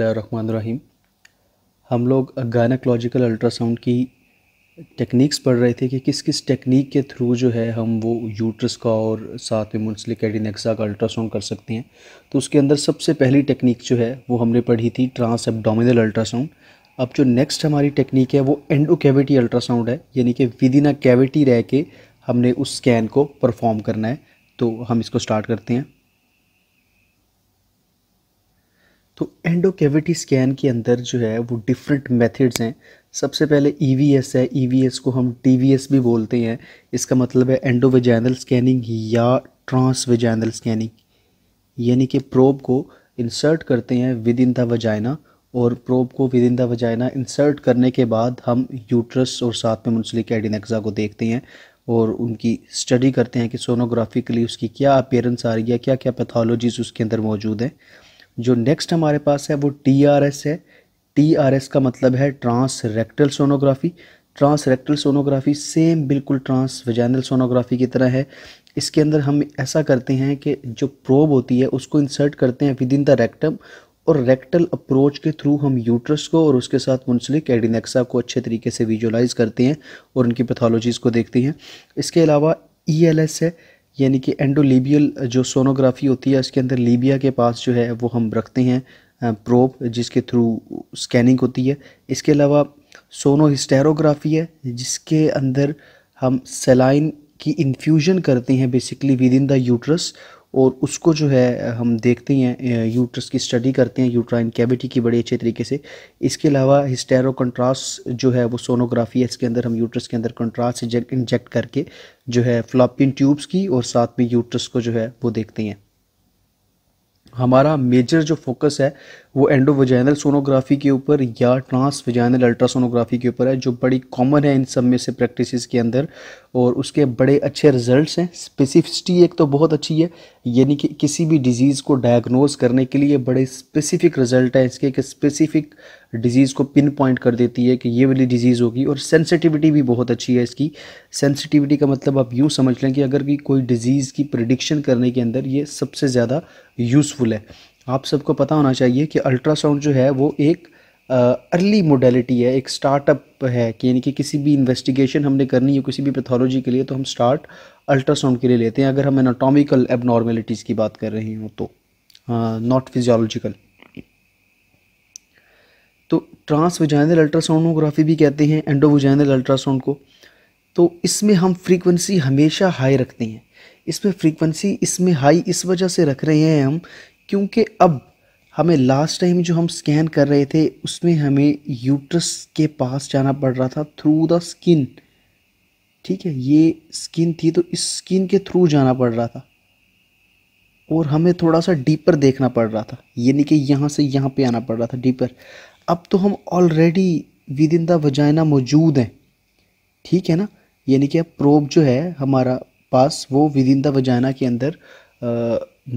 रहीम हम लोग gynaecological ultrasound की टेक्निक्स पढ़ रहे थे कि किस किस टेक्निक के थ्रू जो है हम वो यूट्रस का और साथ में मुंसलिक एडिनेक्सा का अल्ट्रासाउंड कर सकते हैं तो उसके अंदर सबसे पहली टेक्निक जो है वो हमने पढ़ी थी ट्रांस एबडोमिनल अल्ट्रासाउंड अब जो नेक्स्ट हमारी टेक्निक है वो एंडो कैविटी अल्ट्रासाउंड है यानी कि विद इन अ कैविटी रह के हमने उस स्कैन को परफॉर्म करना है तो हम इसको स्टार्ट करते हैं तो एंडो कैविटी स्कैन के अंदर जो है वो डिफरेंट मेथड्स हैं सबसे पहले ई e है ई e को हम टी भी बोलते हैं इसका मतलब है एंडोवेजाइनल स्कैनिंग या ट्रांसवेजाइनल स्कैनिंग यानी कि प्रोब को इंसर्ट करते हैं विद इन द वजाइना और प्रोब को within the vagina insert करने के बाद हम यूट्रस और साथ में मुंसलिक एडिनेक्सा को देखते हैं और उनकी स्टडी करते हैं कि सोनोग्राफिकली उसकी क्या अपेयरेंस आ रही है क्या क्या पैथोलॉजीज़ उसके अंदर मौजूद हैं जो नेक्स्ट हमारे पास है वो टी आर एस है टी आर एस का मतलब है trans rectal sonography trans rectal sonography same बिल्कुल ट्रांस वेजाइनल सोनोग्राफी की तरह है इसके अंदर हम ऐसा करते हैं कि जो प्रोब होती है उसको इंसर्ट करते हैं विद इन द रेक्टम और रेक्टल अप्रोच के थ्रू हम यूट्रस को और उसके साथ मुंसलिक एडिनेक्सा को अच्छे तरीके से विजुलाइज करते हैं और उनकी पैथोलॉजीज़ को देखते हैं इसके अलावा ई एल एस है यानी कि एंडोलीबियल जो सोनोग्राफी होती है उसके अंदर लीबिया के पास जो है वो हम रखते हैं प्रोब जिसके थ्रू स्कैनिंग होती है इसके अलावा सोनो हिस्टेरोग्राफी है जिसके अंदर हम सेलाइन की इन्फ्यूजन करते हैं basically within the uterus और उसको जो है हम देखते हैं यूट्रस की स्टडी करते हैं यूट्राइन कैविटी की बड़े अच्छे तरीके से इसके अलावा हिस्टेरो कंट्रास्ट जो है वो सोनोग्राफी है इसके अंदर हम यूट्रस के अंदर कंट्रास्ट इंजेक्ट करके जो है फ्लॉपिन ट्यूब्स की और साथ में यूट्रस को जो है वो देखते हैं हमारा मेजर जो फोकस है वो एंडोवजाइनल सोनोग्राफी के ऊपर या ट्रांस ट्रांसवजाइनल अल्ट्रासोनोग्राफी के ऊपर है जो बड़ी कॉमन है इन सब में से प्रैक्टिसेस के अंदर और उसके बड़े अच्छे रिजल्ट्स हैं स्पेसिफिसिटी एक तो बहुत अच्छी है यानी कि किसी भी डिज़ीज़ को डायग्नोज करने के लिए बड़े स्पेसिफिक रिजल्ट है इसके एक स्पेसिफिक डिज़ीज़ को पिन पॉइंट कर देती है कि ये वाली डिज़ीज़ होगी और सेंसिटिविटी भी बहुत अच्छी है इसकी सेंसिटिविटी का मतलब आप यूँ समझ लें कि अगर कि कोई डिज़ीज़ की प्रडिक्शन करने के अंदर ये सबसे ज़्यादा यूज़फुल है आप सबको पता होना चाहिए कि अल्ट्रासाउंड जो है वो एक अर्ली uh, मोडेलिटी है एक स्टार्टअप है कि यानी कि किसी भी इन्वेस्टिगेशन हमने करनी है किसी भी पैथोलॉजी के लिए तो हम स्टार्ट अल्ट्रासाउंड के लिए लेते हैं अगर हम एनाटॉमिकल एबनॉर्मेलिटीज़ की बात कर रहे हो तो नॉट फिजियोलॉजिकल तो ट्रांस वजाइनल अल्ट्रासाउंडोग्राफी भी कहते हैं एंडोविजाइनल अल्ट्रासाउंड को तो इसमें हम फ्रीक्वेंसी हमेशा हाई रखते हैं इसमें फ्रीक्वेंसी इसमें हाई इस वजह से रख रहे हैं हम क्योंकि अब हमें लास्ट टाइम जो हम स्कैन कर रहे थे उसमें हमें यूट्रस के पास जाना पड़ रहा था थ्रू द स्किन ठीक है ये स्किन थी तो इस स्किन के थ्रू जाना पड़ रहा था और हमें थोड़ा सा डीपर देखना पड़ रहा था यानी कि यहाँ से यहाँ पे आना पड़ रहा था डीपर अब तो हम already within the vagina मौजूद हैं ठीक है ना यानी कि अब प्रोब जो है हमारा पास वो विद इन द वजाइना के अंदर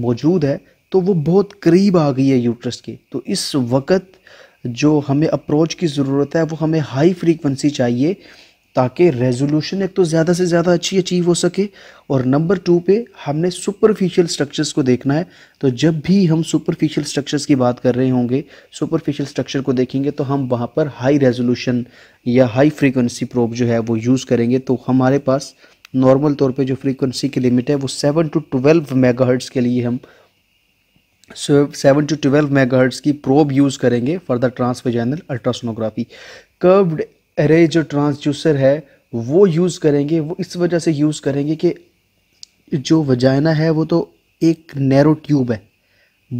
मौजूद है तो वो बहुत करीब आ गई है यूट्रस के तो इस वक्त जो हमें अप्रोच की ज़रूरत है वो हमें हाई फ्रीक्वेंसी चाहिए ताकि रेजोल्यूशन एक तो ज़्यादा से ज़्यादा अच्छी अचीव हो सके और नंबर टू पे हमने सुपरफिशियल स्ट्रक्चर्स को देखना है तो जब भी हम सुपरफिशियल स्ट्रक्चर्स की बात कर रहे होंगे सुपरफिशियल स्ट्रक्चर को देखेंगे तो हम वहाँ पर हाई रेजोल्यूशन या हाई फ्रीक्वेंसी प्रोब जो है वो यूज़ करेंगे तो हमारे पास नॉर्मल तौर पर जो फ्रीकुनसी की लिमिट है वो सेवन टू ट्वेल्व मेगाहर्ट्ज़ के लिए हम सेवन टू ट्वेल्व मेगाहर्ट्ज़ की प्रोब यूज़ करेंगे for the transvaginal ultrasonography curved array जो ट्रांसड्यूसर है वो यूज़ करेंगे वो इस वजह से यूज़ करेंगे कि जो वजाइना है वो तो एक नैरो ट्यूब है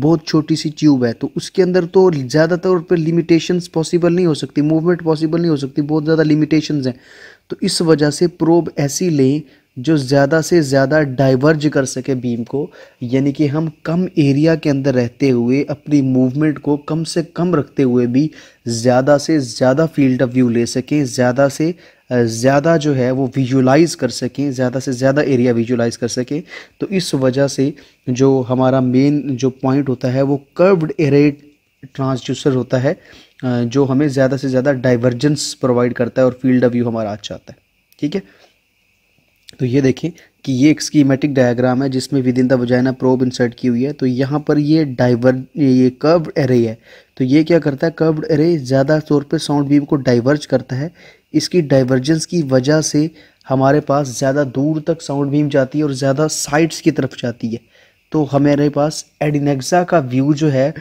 बहुत छोटी सी ट्यूब है तो उसके अंदर तो ज़्यादातर पर लिमिटेशंस पॉसिबल नहीं हो सकती मूवमेंट पॉसिबल नहीं हो सकती बहुत ज़्यादा लिमिटेशंस हैं तो इस वजह से प्रोब ऐसी लें जो ज़्यादा से ज़्यादा डाइवर्ज कर सके बीम को यानी कि हम कम एरिया के अंदर रहते हुए अपनी मूवमेंट को कम से कम रखते हुए भी ज़्यादा से ज़्यादा फील्ड ऑफ व्यू ले सकें ज़्यादा से ज़्यादा जो है वो विजुलाइज़ कर सकें ज़्यादा से ज़्यादा एरिया विजुलाइज़ कर सकें तो इस वजह से जो हमारा मेन जो पॉइंट होता है वो कर्व्ड एरे ट्रांसड्यूसर होता है जो हमें ज़्यादा से ज़्यादा डाइवर्जेंस प्रोवाइड करता है और फील्ड ऑफ व्यू हमारा अच्छा आता है ठीक है तो ये देखिए कि ये एक स्कीमेटिक डायग्राम है जिसमें within the vagina probe insert की हुई है तो यहाँ पर ये डाइवर ये कर्व एरे है तो ये क्या करता है कर्व एरे ज़्यादा तौर पे साउंड बीम को डाइवर्ज करता है इसकी डाइवर्जेंस की वजह से हमारे पास ज़्यादा दूर तक साउंड बीम जाती है और ज़्यादा साइड्स की तरफ जाती है तो हमारे पास एडिनेक्सा का व्यू जो है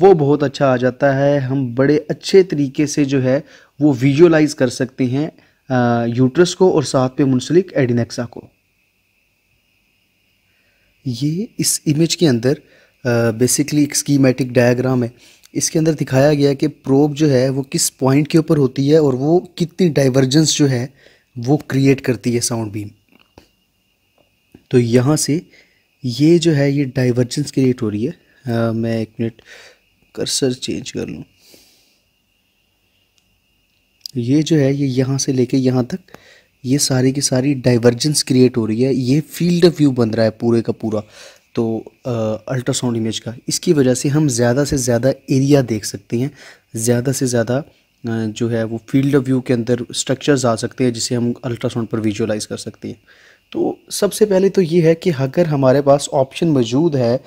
वो बहुत अच्छा आ जाता है हम बड़े अच्छे तरीके से जो है वो विजुअलाइज़ कर सकते हैं यूट्रस को और साथ पे मुंसलिक एडिनेक्सा को ये इस इमेज के अंदर बेसिकली एक स्कीमेटिक डायग्राम है इसके अंदर दिखाया गया कि प्रोब जो है वो किस पॉइंट के ऊपर होती है और वो कितनी डाइवर्जेंस जो है वो क्रिएट करती है साउंड बीम तो यहाँ से ये जो है ये डाइवर्जेंस क्रिएट हो रही है आ, मैं एक मिनट कर्सर चेंज कर लूँ ये जो है ये यहाँ से लेके यहाँ तक ये सारी की सारी डाइवर्जेंस क्रिएट हो रही है ये फील्ड ऑफ व्यू बन रहा है पूरे का पूरा तो अल्ट्रासाउंड इमेज का इसकी वजह से हम ज़्यादा से ज़्यादा एरिया देख सकते हैं ज़्यादा से ज़्यादा जो है वो फील्ड ऑफ व्यू के अंदर स्ट्रक्चर्स आ सकते हैं जिसे हम अल्ट्रासाउंड पर विजुअलाइज कर सकते हैं तो सबसे पहले तो ये है कि अगर हमारे पास ऑप्शन मौजूद है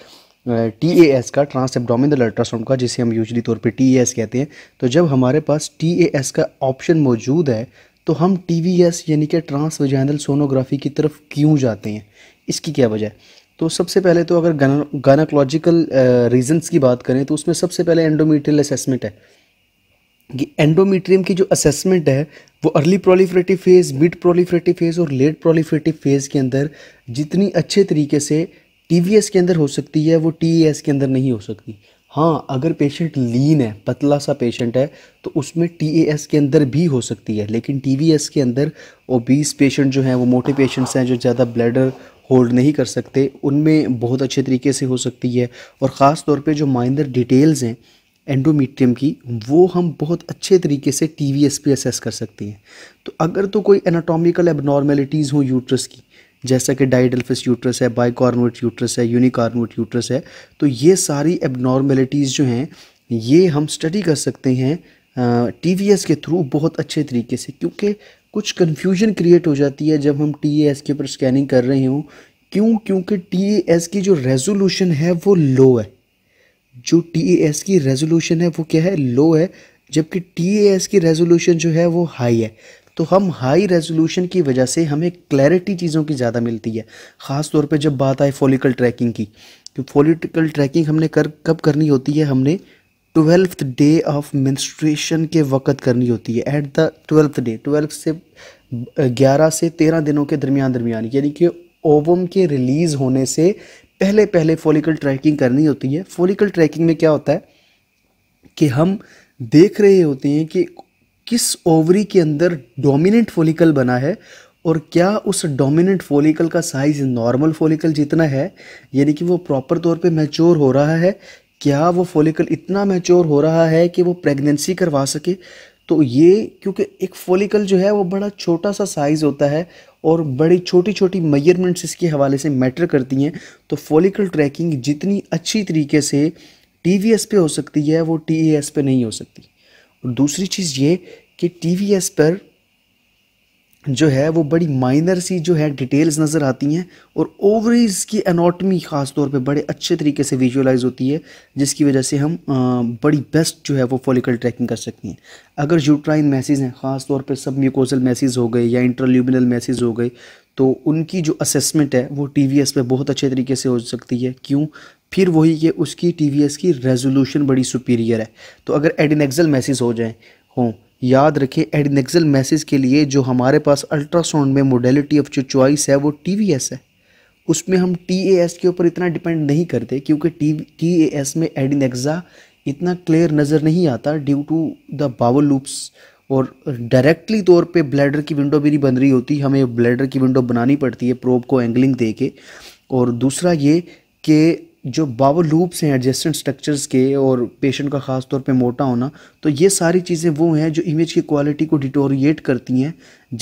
टी ए एस का ट्रांस एबडोमिनल अल्ट्रासाउंड का जिसे हम यूजली तौर पे टी ए एस कहते हैं तो जब हमारे पास टी ए एस का ऑप्शन मौजूद है तो हम टी वी एस यानी कि ट्रांस वजाइनल सोनोग्राफी की तरफ क्यों जाते हैं इसकी क्या वजह है तो सबसे पहले तो अगर गानाकोलॉजिकल रीजंस की बात करें तो उसमें सबसे पहले एंडोमीट्रियल असेसमेंट है कि एंडोमीट्रियम की जो असेसमेंट है वो early proliferative phase mid proliferative phase और लेट प्रोलीफ्रेटिव फेज़ के अंदर जितनी अच्छे तरीके से टी के अंदर हो सकती है वो टी e के अंदर नहीं हो सकती हाँ अगर पेशेंट लीन है पतला सा पेशेंट है तो उसमें टी e के अंदर भी हो सकती है लेकिन टी के अंदर ओबीस पेशेंट जो हैं वो मोटे पेशेंट्स हैं जो ज़्यादा ब्लडर होल्ड नहीं कर सकते उनमें बहुत अच्छे तरीके से हो सकती है और ख़ास तौर पे जो माइनर डिटेल्स हैं एंडोमीट्रियम की वो हम बहुत अच्छे तरीके से टी वी एस पे असेस कर सकते हैं तो अगर तो कोई एनाटॉमिकल एबनॉर्मेलिटीज़ हो यूट्रस की जैसा कि डाइडल्फिस यूट्रस है बाइकॉर्मोट यूट्रस है यूनिकॉर्नोट यूट्रस है तो ये सारी एबनॉर्मेलिटीज़ जो हैं ये हम स्टडी कर सकते हैं टी वी एस के थ्रू बहुत अच्छे तरीके से क्योंकि कुछ कन्फ्यूजन क्रिएट हो जाती है जब हम टी एस के ऊपर स्कैनिंग कर रहे हों क्यों क्योंकि टी एस की जो रेजोल्यूशन है वो लो है जो टी एस की रेजोल्यूशन है वो क्या है लो है जबकि टी एस की रेजोल्यूशन जो है वो हाई है तो हम हाई रेजोल्यूशन की वजह से हमें क्लैरिटी चीज़ों की ज़्यादा मिलती है ख़ास तौर पे जब बात आए फोलिकल ट्रैकिंग की तो फोलिकल ट्रैकिंग हमने कर कब करनी होती है हमने ट्वेल्थ डे ऑफ मेंस्ट्रुएशन के वक़्त करनी होती है at the twelfth day twelfth से ग्यारह से तेरह दिनों के दरमियान दरमियान यानी कि ओवम के रिलीज़ होने से पहले पहले फोलिकल ट्रैकिंग करनी होती है फोलिकल ट्रैकिंग में क्या होता है कि हम देख रहे होते हैं कि किस ओवरी के अंदर डोमिनेंट फोलिकल बना है और क्या उस डोमिनेंट फोलिकल का साइज नॉर्मल फोलिकल जितना है यानी कि वो प्रॉपर तौर पे मैच्योर हो रहा है क्या वो फोलिकल इतना मैच्योर हो रहा है कि वो प्रेगनेंसी करवा सके तो ये क्योंकि एक फोलिकल जो है वो बड़ा छोटा सा साइज़ होता है और बड़ी छोटी छोटी मेजरमेंट्स इसके हवाले से मैटर करती हैं तो फोलिकल ट्रैकिंग जितनी अच्छी तरीके से टी पे हो सकती है वो टी पे नहीं हो सकती और दूसरी चीज़ ये कि टी पर जो है वो बड़ी माइनर सी जो है डिटेल्स नज़र आती हैं और ओवरीज की एनाटमी ख़ास तौर पे बड़े अच्छे तरीके से विजुअलाइज होती है जिसकी वजह से हम बड़ी बेस्ट जो है वो फॉलिकल ट्रैकिंग कर सकते हैं अगर यूट्राइन मैसेज हैं ख़ास तौर पे सब म्यूकोजल मैसेज हो गए या इंटरल्यूमिनल मैसेज हो गए तो उनकी जो असेसमेंट है वो टी वी पर बहुत अच्छे तरीके से हो सकती है क्यों फिर वही कि उसकी टी की रेजोल्यूशन बड़ी सुपीरियर है तो अगर एडिनेक्सल मैसेज हो जाएँ हों याद रखें एडनेक्सल मैसेज के लिए जो हमारे पास अल्ट्रासाउंड में मोडेलिटी ऑफ जो चॉइस है वो टी वी एस है उसमें हम टी एस के ऊपर इतना डिपेंड नहीं करते क्योंकि टी टी एस में एडिनेक्जा इतना क्लियर नज़र नहीं आता due to the bowel loops और डायरेक्टली तौर पे ब्लैडर की विंडो भी नहीं बन रही होती हमें ब्लैडर की विंडो बनानी पड़ती है प्रोब को एंगलिंग दे के और दूसरा ये कि जो बावल लूप्स हैं एडजस्टेंट स्ट्रक्चर्स के और पेशेंट का ख़ास तौर पे मोटा होना तो ये सारी चीज़ें वो हैं जो इमेज की क्वालिटी को डिटोरिएट करती हैं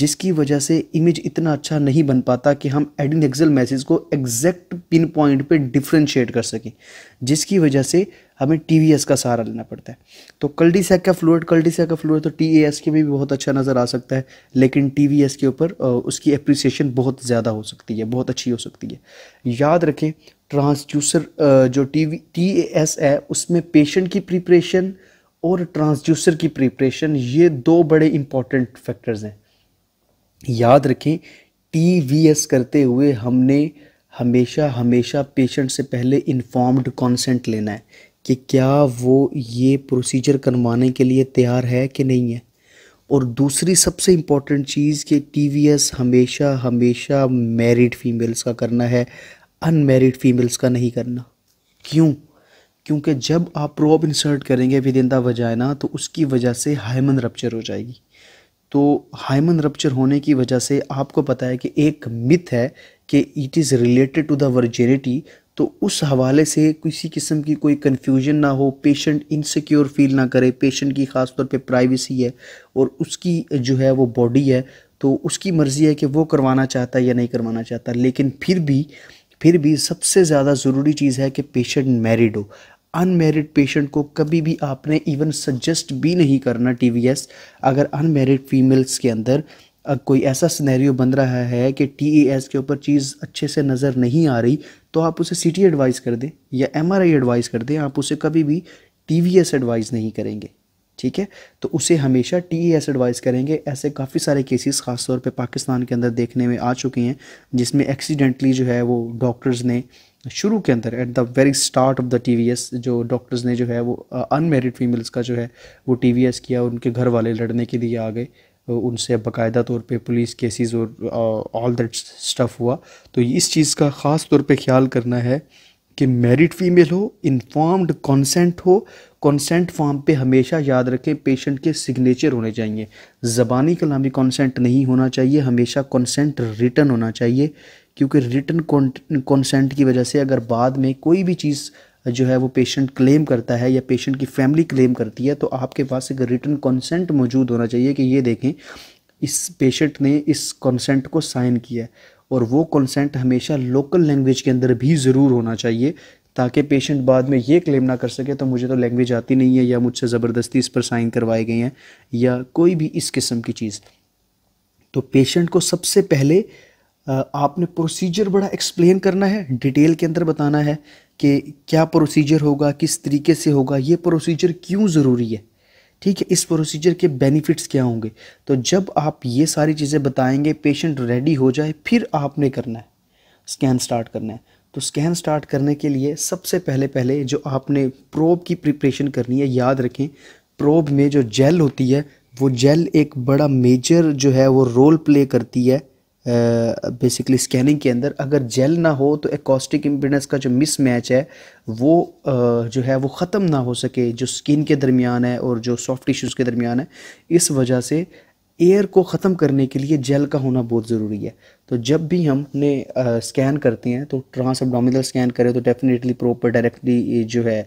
जिसकी वजह से इमेज इतना अच्छा नहीं बन पाता कि हम एडिन एक्सल मैसेज को एग्जैक्ट पिन पॉइंट पे डिफ्रेंशिएट कर सकें जिसकी वजह से हमें टी का सहारा लेना पड़ता है तो कल्डी सैक का फ्लोर कल्डी सैक का फ्लोर तो टी के भी बहुत अच्छा नज़र आ सकता है लेकिन टी के ऊपर उसकी अप्रिसिएशन बहुत ज़्यादा हो सकती है बहुत अच्छी हो सकती है याद रखें ट्रांसड्यूसर uh, जो टी टी एस है उसमें पेशेंट की प्रिपरेशन और ट्रांसड्यूसर की प्रिपरेशन ये दो बड़े इम्पॉर्टेंट फैक्टर्स हैं याद रखें टी वी एस करते हुए हमने हमेशा हमेशा पेशेंट से पहले इन्फॉर्म्ड कॉन्सेंट लेना है कि क्या वो ये प्रोसीजर करवाने के लिए तैयार है कि नहीं है और दूसरी सबसे इम्पॉर्टेंट चीज़ कि टी वी एस हमेशा हमेशा मैरिड फीमेल्स का करना है अनमेरिड फीमेल्स का नहीं करना क्यों क्योंकि जब आप प्रोब इंसर्ट करेंगे विद इन द वजाइना तो उसकी वजह से हाइमन रप्चर हो जाएगी तो हाइमन रप्चर होने की वजह से आपको पता है कि एक मिथ है कि it is related to the virginity तो उस हवाले से किसी किस्म की कोई कन्फ्यूजन ना हो पेशेंट इनसिक्योर फील ना करे पेशेंट की ख़ास तौर पे प्राइवेसी है और उसकी जो है वो बॉडी है तो उसकी मर्ज़ी है कि वो करवाना चाहता है या नहीं करवाना चाहता लेकिन फिर भी फिर भी सबसे ज़्यादा ज़रूरी चीज़ है कि पेशेंट मैरिड हो अनमेरिड पेशेंट को कभी भी आपने इवन सजेस्ट भी नहीं करना टी वी एस अगर अनमेरिड फीमेल्स के अंदर कोई ऐसा सिनेरियो बन रहा है कि टी ई एस के ऊपर चीज़ अच्छे से नज़र नहीं आ रही तो आप उसे टी एडवाइस कर दें या एम आर आई एडवाइस कर दें आप उसे कभी भी टी वी एस एडवाइस नहीं करेंगे ठीक है तो उसे हमेशा टी एस एडवाइस करेंगे ऐसे काफ़ी सारे केसेस खासतौर पे पाकिस्तान के अंदर देखने में आ चुके हैं जिसमें एक्सीडेंटली जो है वो डॉक्टर्स ने शुरू के अंदर at the very start of the TVS जो डॉक्टर्स ने जो है वो अनमेरिड फीमेल्स का जो है वो टीवीएस किया उनके घर वाले लड़ने के लिए आ गए उनसे बाकायदा तौर पे पुलिस केसेस और ऑल दैट स्टफ़ हुआ तो इस चीज़ का ख़ास तौर पे ख्याल करना है कि मैरिड फीमेल हो इन्फॉर्म्ड कॉन्सेंट हो कॉन्सेंट फॉर्म पे हमेशा याद रखें पेशेंट के सिग्नेचर होने चाहिए ज़बानी कलामी कॉन्सेंट नहीं होना चाहिए हमेशा कॉन्सेंट रिटर्न होना चाहिए क्योंकि रिटर्न कॉन्सेंट की वजह से अगर बाद में कोई भी चीज़ जो है वो पेशेंट क्लेम करता है या पेशेंट की फैमिली क्लेम करती है तो आपके पास एक रिटर्न कॉन्सेंट मौजूद होना चाहिए कि ये देखें इस पेशेंट ने इस कॉन्सेंट को साइन किया है और वो कॉन्सेंट हमेशा लोकल लैंग्वेज के अंदर भी ज़रूर होना चाहिए ताकि पेशेंट बाद में ये क्लेम ना कर सके तो मुझे तो लैंग्वेज आती नहीं है या मुझसे ज़बरदस्ती इस पर साइन करवाए गए हैं या कोई भी इस किस्म की चीज़ तो पेशेंट को सबसे पहले आपने प्रोसीजर बड़ा एक्सप्लेन करना है डिटेल के अंदर बताना है कि क्या प्रोसीजर होगा किस तरीके से होगा ये प्रोसीजर क्यों ज़रूरी है ठीक है इस प्रोसीजर के बेनिफिट्स क्या होंगे तो जब आप ये सारी चीज़ें बताएंगे पेशेंट रेडी हो जाए फिर आपने करना है स्कैन स्टार्ट करना है तो स्कैन स्टार्ट करने के लिए सबसे पहले पहले जो आपने प्रोब की प्रिपरेशन करनी है याद रखें प्रोब में जो जेल होती है वो जेल एक बड़ा मेजर जो है वो रोल प्ले करती है बेसिकली uh, स्कैनिंग के अंदर अगर जेल ना हो तो एकॉस्टिक इम्पिडेंस का जो मिस मैच है वो uh, जो है वो ख़त्म ना हो सके जो स्किन के दरमियान है और जो सॉफ्ट टिश्यूज़ के दरमियान है इस वजह से एयर को ख़त्म करने के लिए जेल का होना बहुत ज़रूरी है तो जब भी हम स्कैन करते हैं तो ट्रांस एबडामिनल स्कैन करें तो डेफिनेटली प्रॉपर डायरेक्टली जो है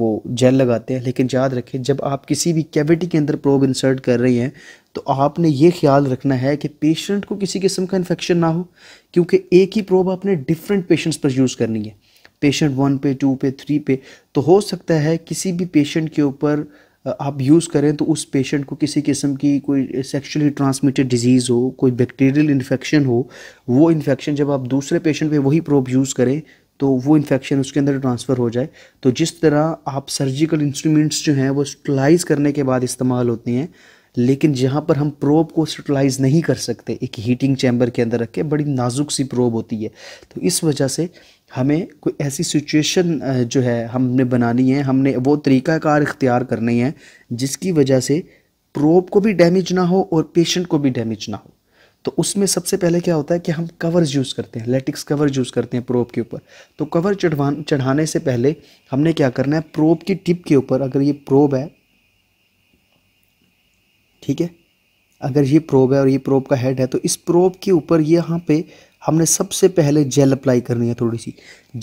वो जेल लगाते हैं लेकिन याद रखें जब आप किसी भी कैविटी के अंदर प्रोब इंसर्ट कर रहे हैं तो आपने ये ख्याल रखना है कि पेशेंट को किसी किस्म का इन्फेक्शन ना हो क्योंकि एक ही प्रोब आपने डिफरेंट पेशेंट्स पर यूज़ करनी है पेशेंट वन पे टू पे थ्री पे तो हो सकता है किसी भी पेशेंट के ऊपर आप यूज़ करें तो उस पेशेंट को किसी किस्म की कोई सेक्शुअली ट्रांसमिटेड डिजीज़ हो कोई बैक्टीरियल इन्फेक्शन हो वो इन्फेक्शन जब आप दूसरे पेशेंट पे वही प्रोब यूज़ करें तो वो इन्फेक्शन उसके अंदर ट्रांसफ़र हो जाए तो जिस तरह आप सर्जिकल इंस्ट्रूमेंट्स जो हैं वो स्टलाइज करने के बाद इस्तेमाल होती हैं लेकिन जहाँ पर हम प्रोब को स्टलाइज नहीं कर सकते एक हीटिंग चैम्बर के अंदर रख के बड़ी नाजुक सी प्रोब होती है तो इस वजह से हमें कोई ऐसी सिचुएशन जो है हमने बनानी है हमने वो तरीक़ाकार इख्तियार करनी है जिसकी वजह से प्रोब को भी डैमेज ना हो और पेशेंट को भी डैमेज ना हो तो उसमें सबसे पहले क्या होता है कि हम कवर्स यूज़ करते हैं लेटिक्स कवर यूज़ करते हैं प्रोब के ऊपर तो कवर चढ़वा चढ़ाने से पहले हमने क्या करना है प्रोब की टिप के ऊपर अगर ये प्रोब है ठीक है अगर ये प्रोब है और ये प्रोब का हेड है तो इस प्रोब के ऊपर यहाँ पे हमने सबसे पहले जेल अप्लाई करनी है थोड़ी सी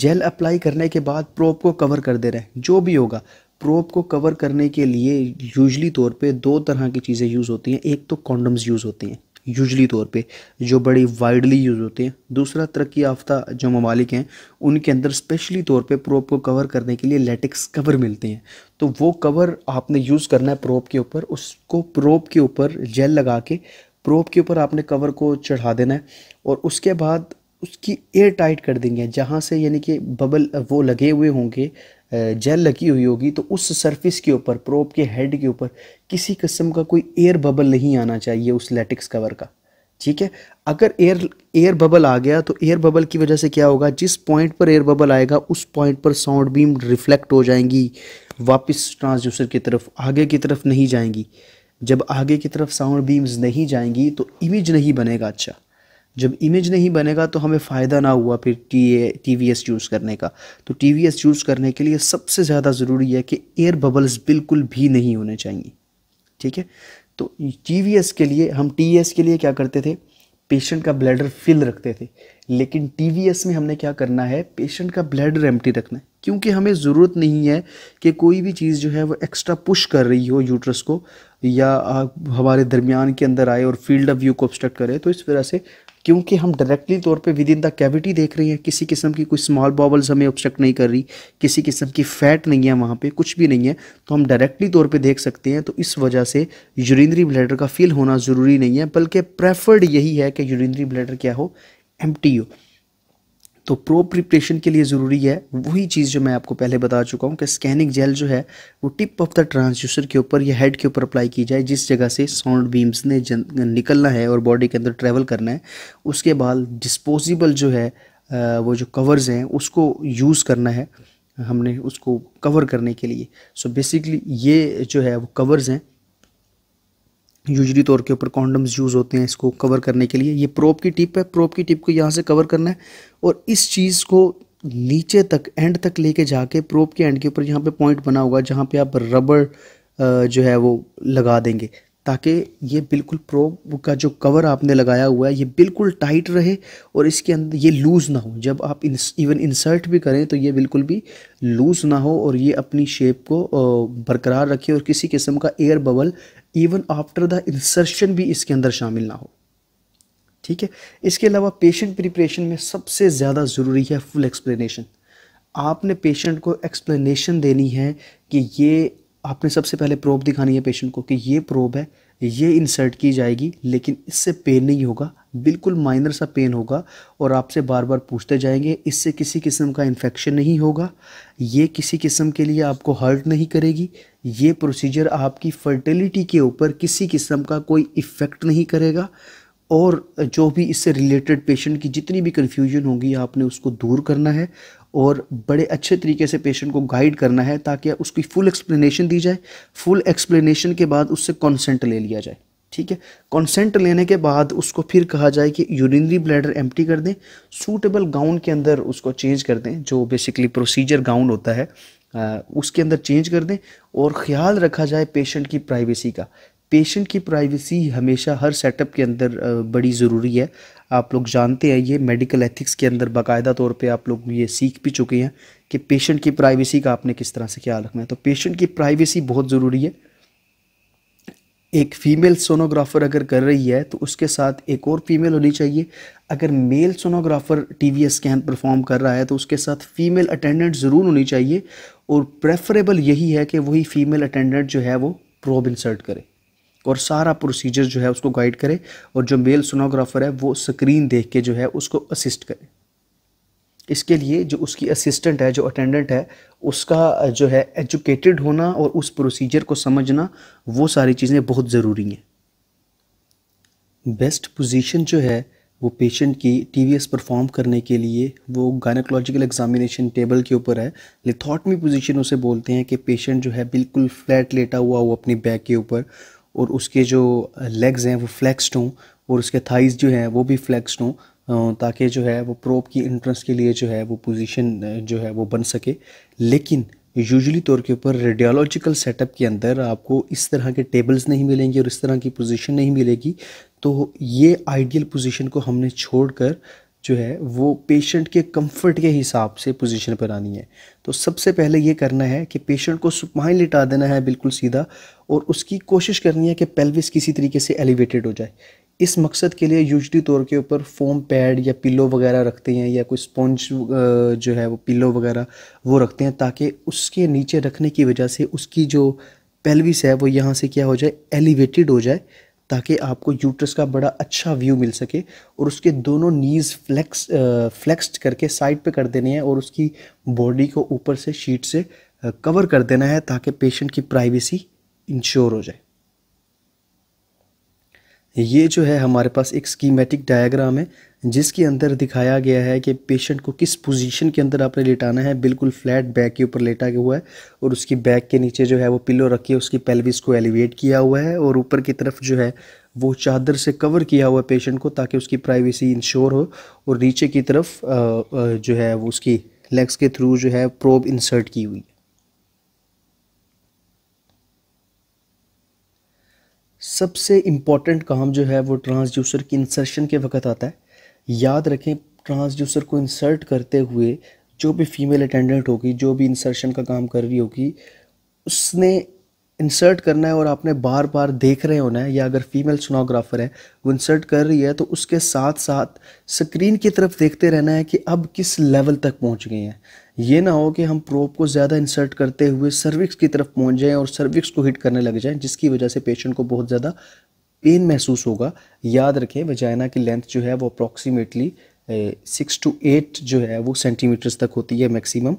जेल अप्लाई करने के बाद प्रोप को कवर कर दे रहे हैं जो भी होगा प्रोप को कवर करने के लिए यूजली तौर पे दो तरह की चीज़ें यूज़ होती हैं एक तो कॉन्डम्स यूज़ होती हैं यूजली तौर पे जो बड़ी वाइडली यूज़ होते हैं दूसरा तरक्की याफ्ता जो ममालिक हैं उनके अंदर स्पेशली तौर पे प्रोप को कवर करने के लिए लेटेक्स कवर मिलते हैं तो वो कवर आपने यूज़ करना है प्रोप के ऊपर उसको प्रोप के ऊपर जेल लगा के प्रोप के ऊपर आपने कवर को चढ़ा देना है और उसके बाद उसकी एयर टाइट कर देंगे जहाँ से यानी कि बबल वो लगे हुए होंगे जेल लगी हुई होगी तो उस सरफेस के ऊपर प्रोप के हेड के ऊपर किसी किस्म का कोई एयर बबल नहीं आना चाहिए उस लेटिक्स कवर का ठीक है अगर एयर एयर बबल आ गया तो एयर बबल की वजह से क्या होगा जिस पॉइंट पर एयर बबल आएगा उस पॉइंट पर साउंड बीम रिफ्लेक्ट हो जाएंगी वापस ट्रांसड्यूसर की तरफ आगे की तरफ नहीं जाएंगी जब आगे की तरफ साउंड बीम्स नहीं जाएंगी तो इमेज नहीं बनेगा अच्छा जब इमेज नहीं बनेगा तो हमें फ़ायदा ना हुआ फिर T A T V S use करने का तो टी वी एस यूज़ करने के लिए सबसे ज़्यादा ज़रूरी है कि एयर बबल्स बिल्कुल भी नहीं होने चाहिए ठीक है तो टी वी एस के लिए हम टी एस के लिए क्या करते थे पेशेंट का ब्लैडर फिल रखते थे लेकिन टी में हमने क्या करना है पेशेंट का ब्लैडर एम्प्टी रखना है क्योंकि हमें ज़रूरत नहीं है कि कोई भी चीज़ जो है वो एक्स्ट्रा पुश कर रही हो यूट्रस को या हमारे दरमियान के अंदर आए और फील्ड ऑफ व्यू को ऑब्स्ट्रक्ट करे तो इस वजह से क्योंकि हम डायरेक्टली तौर पे विद इन द कैविटी देख रहे हैं किसी किस्म की कोई स्मॉल बॉबल्स हमें ऑब्स्ट्रक्ट नहीं कर रही किसी किस्म की फैट नहीं है वहाँ पे कुछ भी नहीं है तो हम डायरेक्टली तौर पे देख सकते हैं तो इस वजह से यूरिनरी ब्लैडर का फील होना ज़रूरी नहीं है बल्कि प्रेफर्ड यही है कि यूरिनरी ब्लैडर क्या हो एम्प्टी हो तो प्रो प्रिपरेशन के लिए ज़रूरी है वही चीज़ जो मैं आपको पहले बता चुका हूँ कि स्कैनिंग जेल जो है वो टिप ऑफ द ट्रांसड्यूसर के ऊपर या हेड के ऊपर अप्लाई की जाए जिस जगह से साउंड बीम्स ने निकलना है और बॉडी के अंदर ट्रेवल करना है उसके बाद डिस्पोजिबल जो है वो जो कवर्स हैं उसको यूज़ करना है हमने उसको कवर करने के लिए सो so बेसिकली ये जो है वो कवर्स हैं यूजली तौर के ऊपर कॉन्डम्स यूज़ होते हैं इसको कवर करने के लिए ये प्रोप की टिप है प्रोप की टिप को यहाँ से कवर करना है और इस चीज़ को नीचे तक एंड तक लेके जाके प्रोप के एंड के ऊपर यहाँ पे पॉइंट बना होगा जहाँ पे आप रबर जो है वो लगा देंगे ताकि ये बिल्कुल प्रोप का जो कवर आपने लगाया हुआ है ये बिल्कुल टाइट रहे और इसके अंदर ये लूज़ ना हो जब आप इवन इंसर्ट भी करें तो ये बिल्कुल भी लूज़ ना हो और ये अपनी शेप को बरकरार रखे और किसी किस्म का air bubble even after the insertion भी इसके अंदर शामिल ना हो ठीक है इसके अलावा पेशेंट प्रिपरेशन में सबसे ज़्यादा ज़रूरी है फुल एक्सप्लेनेशन आपने पेशेंट को एक्सप्लेनेशन देनी है कि ये आपने सबसे पहले प्रोब दिखानी है पेशेंट को कि ये प्रोब है ये इंसर्ट की जाएगी लेकिन इससे पेन नहीं होगा बिल्कुल माइनर सा पेन होगा और आपसे बार बार पूछते जाएंगे इससे किसी किस्म का इन्फेक्शन नहीं होगा ये किसी किस्म के लिए आपको हर्ट नहीं करेगी ये प्रोसीजर आपकी फर्टिलिटी के ऊपर किसी किस्म का कोई इफ़ेक्ट नहीं करेगा और जो भी इससे रिलेटेड पेशेंट की जितनी भी कन्फ्यूजन होगी आपने उसको दूर करना है और बड़े अच्छे तरीके से पेशेंट को गाइड करना है ताकि उसकी फुल एक्सप्लेनेशन दी जाए फुल एक्सप्लेनेशन के बाद उससे कॉन्सेंट ले लिया जाए ठीक है कॉन्सेंट लेने के बाद उसको फिर कहा जाए कि यूरिनरी ब्लैडर एम्प्टी कर दें सूटेबल गाउन के अंदर उसको चेंज कर दें जो बेसिकली प्रोसीजर गाउन होता है उसके अंदर चेंज कर दें और ख्याल रखा जाए पेशेंट की प्राइवेसी का पेशेंट की प्राइवेसी हमेशा हर सेटअप के अंदर बड़ी ज़रूरी है आप लोग जानते हैं ये मेडिकल एथिक्स के अंदर बाकायदा तौर पे आप लोग ये सीख भी चुके हैं कि पेशेंट की प्राइवेसी का आपने किस तरह से ख्याल रखना है तो पेशेंट की प्राइवेसी बहुत ज़रूरी है एक फ़ीमेल सोनोग्राफ़र अगर कर रही है तो उसके साथ एक और फीमेल होनी चाहिए अगर male sonographer T scan perform कर रहा है तो उसके साथ फ़ीमेल अटेंडेंट ज़रूर होनी चाहिए और प्रेफरेबल यही है कि वही फ़ीमेल अटेंडेंट जो है वो प्रोब इंसर्ट करे और सारा प्रोसीजर जो है उसको गाइड करे और जो मेल सोनोग्राफर है वो स्क्रीन देख के जो है उसको असिस्ट करे इसके लिए जो उसकी असिस्टेंट है जो अटेंडेंट है उसका जो है एजुकेटेड होना और उस प्रोसीजर को समझना वो सारी चीज़ें बहुत ज़रूरी हैं बेस्ट पोजीशन जो है वो पेशेंट की टीवीएस परफॉर्म करने के लिए वो गायनकोलॉजिकल एग्जामिनेशन टेबल के ऊपर है लिथॉटमी पोजीशन उसे बोलते हैं कि पेशेंट जो है बिल्कुल फ्लैट लेटा हुआ वो अपनी बैक के ऊपर और उसके जो लेग्स हैं वो फ्लैक्सड हों और उसके थाइस जो हैं वो भी फ्लैक्सड हों ताकि जो है वो प्रोप की इंट्रेंस के लिए जो है वो पोजीशन जो है वो बन सके लेकिन यूजुअली तौर के ऊपर रेडियोलॉजिकल सेटअप के अंदर आपको इस तरह के टेबल्स नहीं मिलेंगे और इस तरह की पोजीशन नहीं मिलेगी तो ये आइडियल पोजीशन को हमने छोड़कर जो है वो पेशेंट के कंफर्ट के हिसाब से पोजीशन पर आनी है तो सबसे पहले ये करना है कि पेशेंट को सुपमाइन लिटा देना है बिल्कुल सीधा और उसकी कोशिश करनी है कि पेल्विस किसी तरीके से एलिवेटेड हो जाए इस मकसद के लिए यूजली तौर के ऊपर फोम पैड या पिलो वगैरह रखते हैं या कोई स्पॉन्ज जो है वो पिलो वगैरह वो रखते हैं ताकि उसके नीचे रखने की वजह से उसकी जो पेल्विस है वो यहाँ से क्या हो जाए एलिवेटेड हो जाए ताकि आपको यूट्रस का बड़ा अच्छा व्यू मिल सके और उसके दोनों नीज़ फ्लेक्स फ्लेक्स्ड करके साइड पे कर देने हैं और उसकी बॉडी को ऊपर से शीट से कवर कर देना है ताकि पेशेंट की प्राइवेसी इंश्योर हो जाए ये जो है हमारे पास एक स्कीमेटिक डायग्राम है जिसके अंदर दिखाया गया है कि पेशेंट को किस पोजीशन के अंदर आपने लेटाना है बिल्कुल फ्लैट बैक के ऊपर लेटा हुआ है और उसकी बैक के नीचे जो है वो पिलो रख के उसकी पेल्विस को एलिवेट किया हुआ है और ऊपर की तरफ जो है वो चादर से कवर किया हुआ है पेशेंट को ताकि उसकी प्राइवेसी इंश्योर हो और नीचे की तरफ जो है वो उसकी लेग्स के थ्रू जो है प्रोब इंसर्ट की हुई है सबसे इम्पॉर्टेंट काम जो है वो ट्रांसड्यूसर की इंसर्शन के वक्त आता है याद रखें ट्रांसड्यूसर को इंसर्ट करते हुए जो भी फीमेल अटेंडेंट होगी जो भी इंसर्शन का काम कर रही होगी उसने इंसर्ट करना है और आपने बार बार देख रहे होना है या अगर फीमेल सोनोग्राफर है वो इंसर्ट कर रही है तो उसके साथ साथ स्क्रीन की तरफ देखते रहना है कि अब किस लेवल तक पहुंच गए हैं ये ना हो कि हम प्रोप को ज़्यादा इंसर्ट करते हुए सर्विक्स की तरफ पहुंच जाएं और सर्विक्स को हिट करने लग जाएं जिसकी वजह से पेशेंट को बहुत ज़्यादा पेन महसूस होगा याद रखें वजाइना की लेंथ जो है वो अप्रॉक्सीमेटली सिक्स टू एट जो है वो सेंटीमीटर्स तक होती है maximum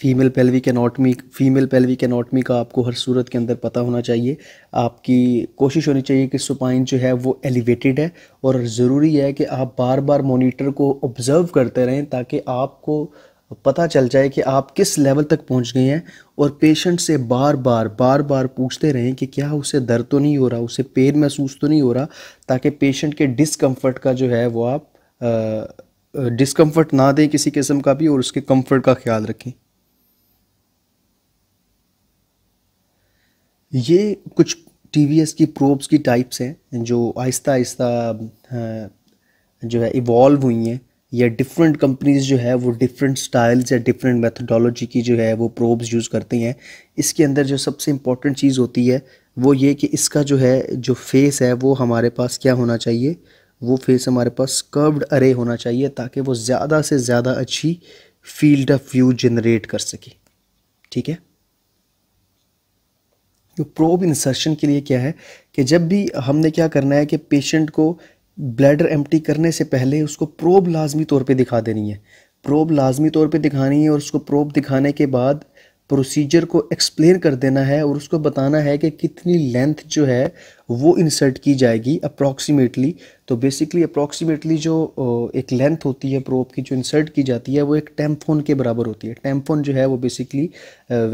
female pelvic anatomy female pelvic anatomy का आपको हर सूरत के अंदर पता होना चाहिए आपकी कोशिश होनी चाहिए कि सुपाइन जो है वो एलिवेटेड है और ज़रूरी है कि आप बार बार मोनीटर को ऑब्ज़र्व करते रहें ताकि आपको पता चल जाए कि आप किस लेवल तक पहुंच गए हैं और पेशेंट से बार बार बार बार पूछते रहें कि क्या उसे दर्द तो नहीं हो रहा उसे पेन महसूस तो नहीं हो रहा ताकि पेशेंट के डिसकम्फ़र्ट का जो है वो आप डिसकम्फ़र्ट ना दें किसी किस्म का भी और उसके कम्फर्ट का ख्याल रखें ये कुछ टी की प्रोब्स की टाइप्स हैं जो आहिस्ता आहिस्ता जो है इवॉल्व हुई हैं या डिफरेंट कंपनीज जो है वो डिफरेंट स्टाइल्स या डिफरेंट मेथडोलॉजी की जो है वो प्रोब्स यूज़ करती हैं इसके अंदर जो सबसे इम्पॉर्टेंट चीज़ होती है वो ये कि इसका जो है जो फेस है वो हमारे पास क्या होना चाहिए वो फेस हमारे पास कर्व्ड अरे होना चाहिए ताकि वो ज़्यादा से ज़्यादा अच्छी फील्ड ऑफ व्यू जनरेट कर सके ठीक है जो प्रोब इंसर्शन के लिए क्या है कि जब भी हमने क्या करना है कि पेशेंट को ब्लैडर एम्प्टी करने से पहले उसको प्रोब लाजमी तौर पे दिखा देनी है प्रोब लाजमी तौर पे दिखानी है और उसको प्रोब दिखाने के बाद प्रोसीजर को एक्सप्लेन कर देना है और उसको बताना है कि कितनी लेंथ जो है वो इंसर्ट की जाएगी अप्रॉक्सीमेटली तो बेसिकली अप्रॉक्सीमेटली जो एक लेंथ होती है प्रोप की जो इंसर्ट की जाती है वो एक टेम्फोन के बराबर होती है टेम्फोन जो है वो बेसिकली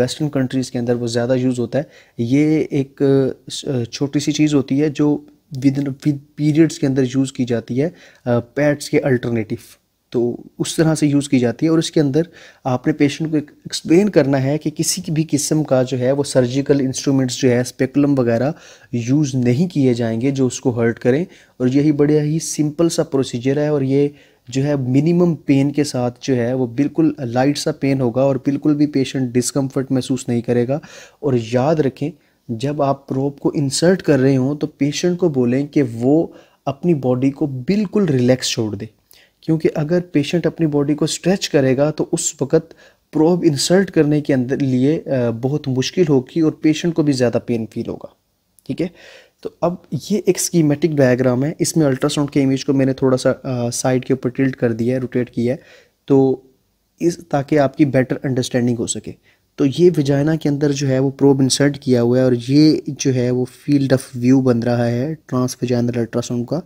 वेस्टर्न कंट्रीज़ के अंदर वो ज़्यादा यूज़ होता है ये एक छोटी सी चीज़ होती है जो विद विद पीरियड्स के अंदर यूज़ की जाती है पैड्स के अल्टरनेटिव तो उस तरह से यूज़ की जाती है और इसके अंदर आपने पेशेंट को एक्सप्लेन करना है कि किसी भी किस्म का जो है वो सर्जिकल इंस्ट्रूमेंट्स जो है स्पेकुलम वगैरह यूज़ नहीं किए जाएंगे जो उसको हर्ट करें और यही बढ़िया ही सिंपल सा प्रोसीजर है और ये जो है मिनिमम पेन के साथ जो है वो बिल्कुल लाइट सा पेन होगा और बिल्कुल भी पेशेंट डिस्कम्फर्ट महसूस नहीं करेगा और याद रखें जब आप प्रोप को इंसर्ट कर रहे हों तो पेशेंट को बोलें कि वो अपनी बॉडी को बिल्कुल रिलैक्स छोड़ दे क्योंकि अगर पेशेंट अपनी बॉडी को स्ट्रेच करेगा तो उस वक्त प्रोब इंसर्ट करने के अंदर लिए बहुत मुश्किल होगी और पेशेंट को भी ज़्यादा पेन फील होगा ठीक है तो अब ये एक स्कीमेटिक डायग्राम है इसमें अल्ट्रासाउंड के इमेज को मैंने थोड़ा सा साइड के ऊपर टिल्ट कर दिया है रोटेट किया है तो इस ताकि आपकी बेटर अंडरस्टैंडिंग हो सके तो ये विजाइना के अंदर जो है वो प्रोब इंसर्ट किया हुआ है और ये जो है वो फील्ड ऑफ व्यू बन रहा है ट्रांस विजाइनल अल्ट्रासाउंड का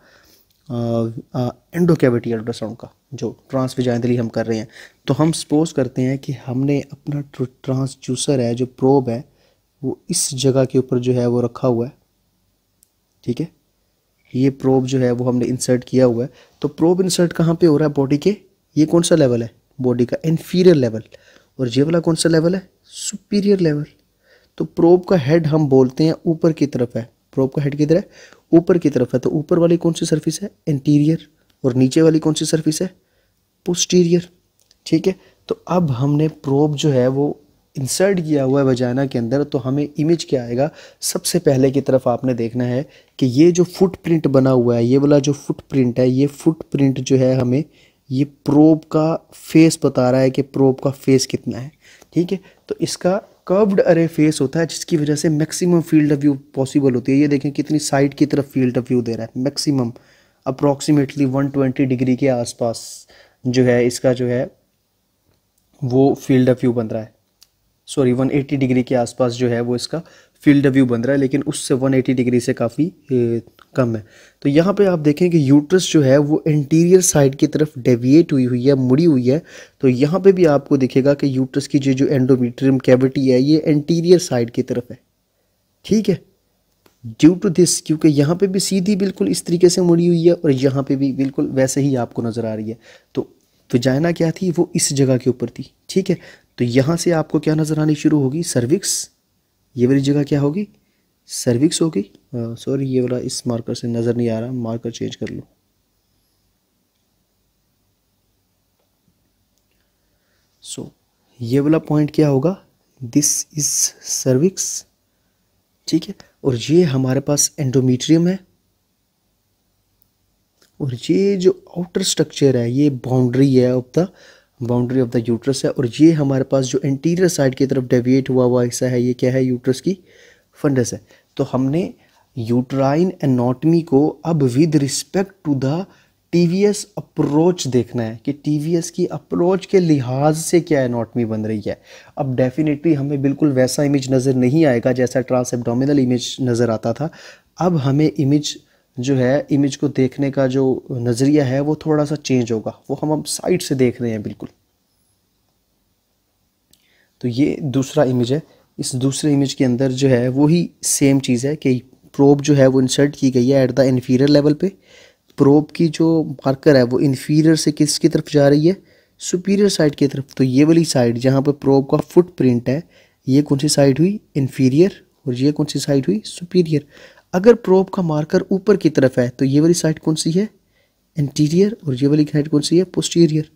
एंडोकेविटी अल्ट्रासाउंड का जो ट्रांसविजाइनली हम कर रहे हैं तो हम सपोज करते हैं कि हमने अपना ट्रांसजूसर है जो प्रोब है वो इस जगह के ऊपर जो है वो रखा हुआ है ठीक है ये प्रोब जो है वो हमने इंसर्ट किया हुआ है तो प्रोब इंसर्ट कहाँ पे हो रहा है बॉडी के ये कौन सा लेवल है बॉडी का इन्फीरियर लेवल और ये वाला कौन सा लेवल है सुपीरियर लेवल तो प्रोब का हेड हम बोलते हैं ऊपर की तरफ है प्रोब का हेड किधर है ऊपर की तरफ है तो ऊपर वाली कौन सी सर्फिस है इंटीरियर और नीचे वाली कौन सी सर्फिस है पोस्टीरियर ठीक है तो अब हमने प्रोब जो है वो इंसर्ट किया हुआ है वजाना के अंदर तो हमें इमेज क्या आएगा सबसे पहले की तरफ आपने देखना है कि ये जो फुटप्रिंट बना हुआ है ये वाला जो फुटप्रिंट है ये फुटप्रिंट जो है हमें ये प्रोब का फेस बता रहा है कि प्रोब का फेस कितना है ठीक है तो इसका कर्व्ड अरे फेस होता है जिसकी वजह से maximum field of view possible होती है ये देखें कितनी साइड की तरफ फील्ड ऑफ व्यू दे रहा है मैक्सिमम अप्रॉक्सीमेटली 120 डिग्री के आसपास जो है इसका जो है वो फील्ड ऑफ व्यू बन रहा है सॉरी 180 डिग्री के आसपास जो है वो इसका फील्ड व्यू बन रहा है लेकिन उससे 180 डिग्री से काफ़ी कम है तो यहाँ पे आप देखें कि यूट्रस जो है वो इंटीरियर साइड की तरफ डेविएट हुई हुई है मुड़ी हुई है तो यहाँ पे भी आपको दिखेगा कि यूट्रस की जो जो एंडोमीट्रियम कैविटी है ये इंटीरियर साइड की तरफ है ठीक है ड्यू टू दिस क्योंकि यहाँ पर भी सीधी बिल्कुल इस तरीके से मुड़ी हुई है और यहाँ पर भी बिल्कुल वैसे ही आपको नज़र आ रही है तो, तो जायना क्या थी वो इस जगह के ऊपर थी ठीक है तो यहाँ से आपको क्या नज़र आनी शुरू होगी सर्विक्स ये वाली जगह क्या होगी सर्विक्स होगी सॉरी ये वाला इस मार्कर से नज़र नहीं आ रहा मार्कर चेंज कर लो सो so, ये वाला पॉइंट क्या होगा दिस इज़ सर्विक्स ठीक है और ये हमारे पास एंडोमीट्रियम है और ये जो आउटर स्ट्रक्चर है ये बाउंड्री है of the boundary of the uterus है और ये हमारे पास जो इंटीरियर साइड की तरफ डेविएट हुआ हुआ हिस्सा है ये क्या है यूट्रस की फंडस है तो हमने यूट्राइन एनाटमी को अब with respect to the TVS approach देखना है कि टीवीएस की अप्रोच के लिहाज से क्या एनाटमी बन रही है अब डेफिनेटली हमें बिल्कुल वैसा इमेज नज़र नहीं आएगा जैसा ट्रांस एबडोमिनल इमेज नज़र आता था अब हमें इमेज जो है इमेज को देखने का जो नज़रिया है वो थोड़ा सा चेंज होगा वो हम अब साइड से देख रहे हैं बिल्कुल तो ये दूसरा इमेज है इस दूसरे इमेज के अंदर जो है वही सेम चीज़ है कि प्रोब जो है वो इंसर्ट की गई है एट द इन्फीरियर लेवल पे प्रोब की जो मार्कर है वो इन्फीरियर से किसकी तरफ जा रही है सुपीरियर साइड की तरफ तो ये वाली साइड जहाँ पर प्रोब का फुट प्रिंट है ये कौन सी साइड हुई इन्फीरियर और ये कौन सी साइड हुई सुपीरियर अगर प्रोब का मार्कर ऊपर की तरफ है तो ये वाली साइड कौन सी है एंटीरियर और ये वाली साइड कौन सी है पोस्टीरियर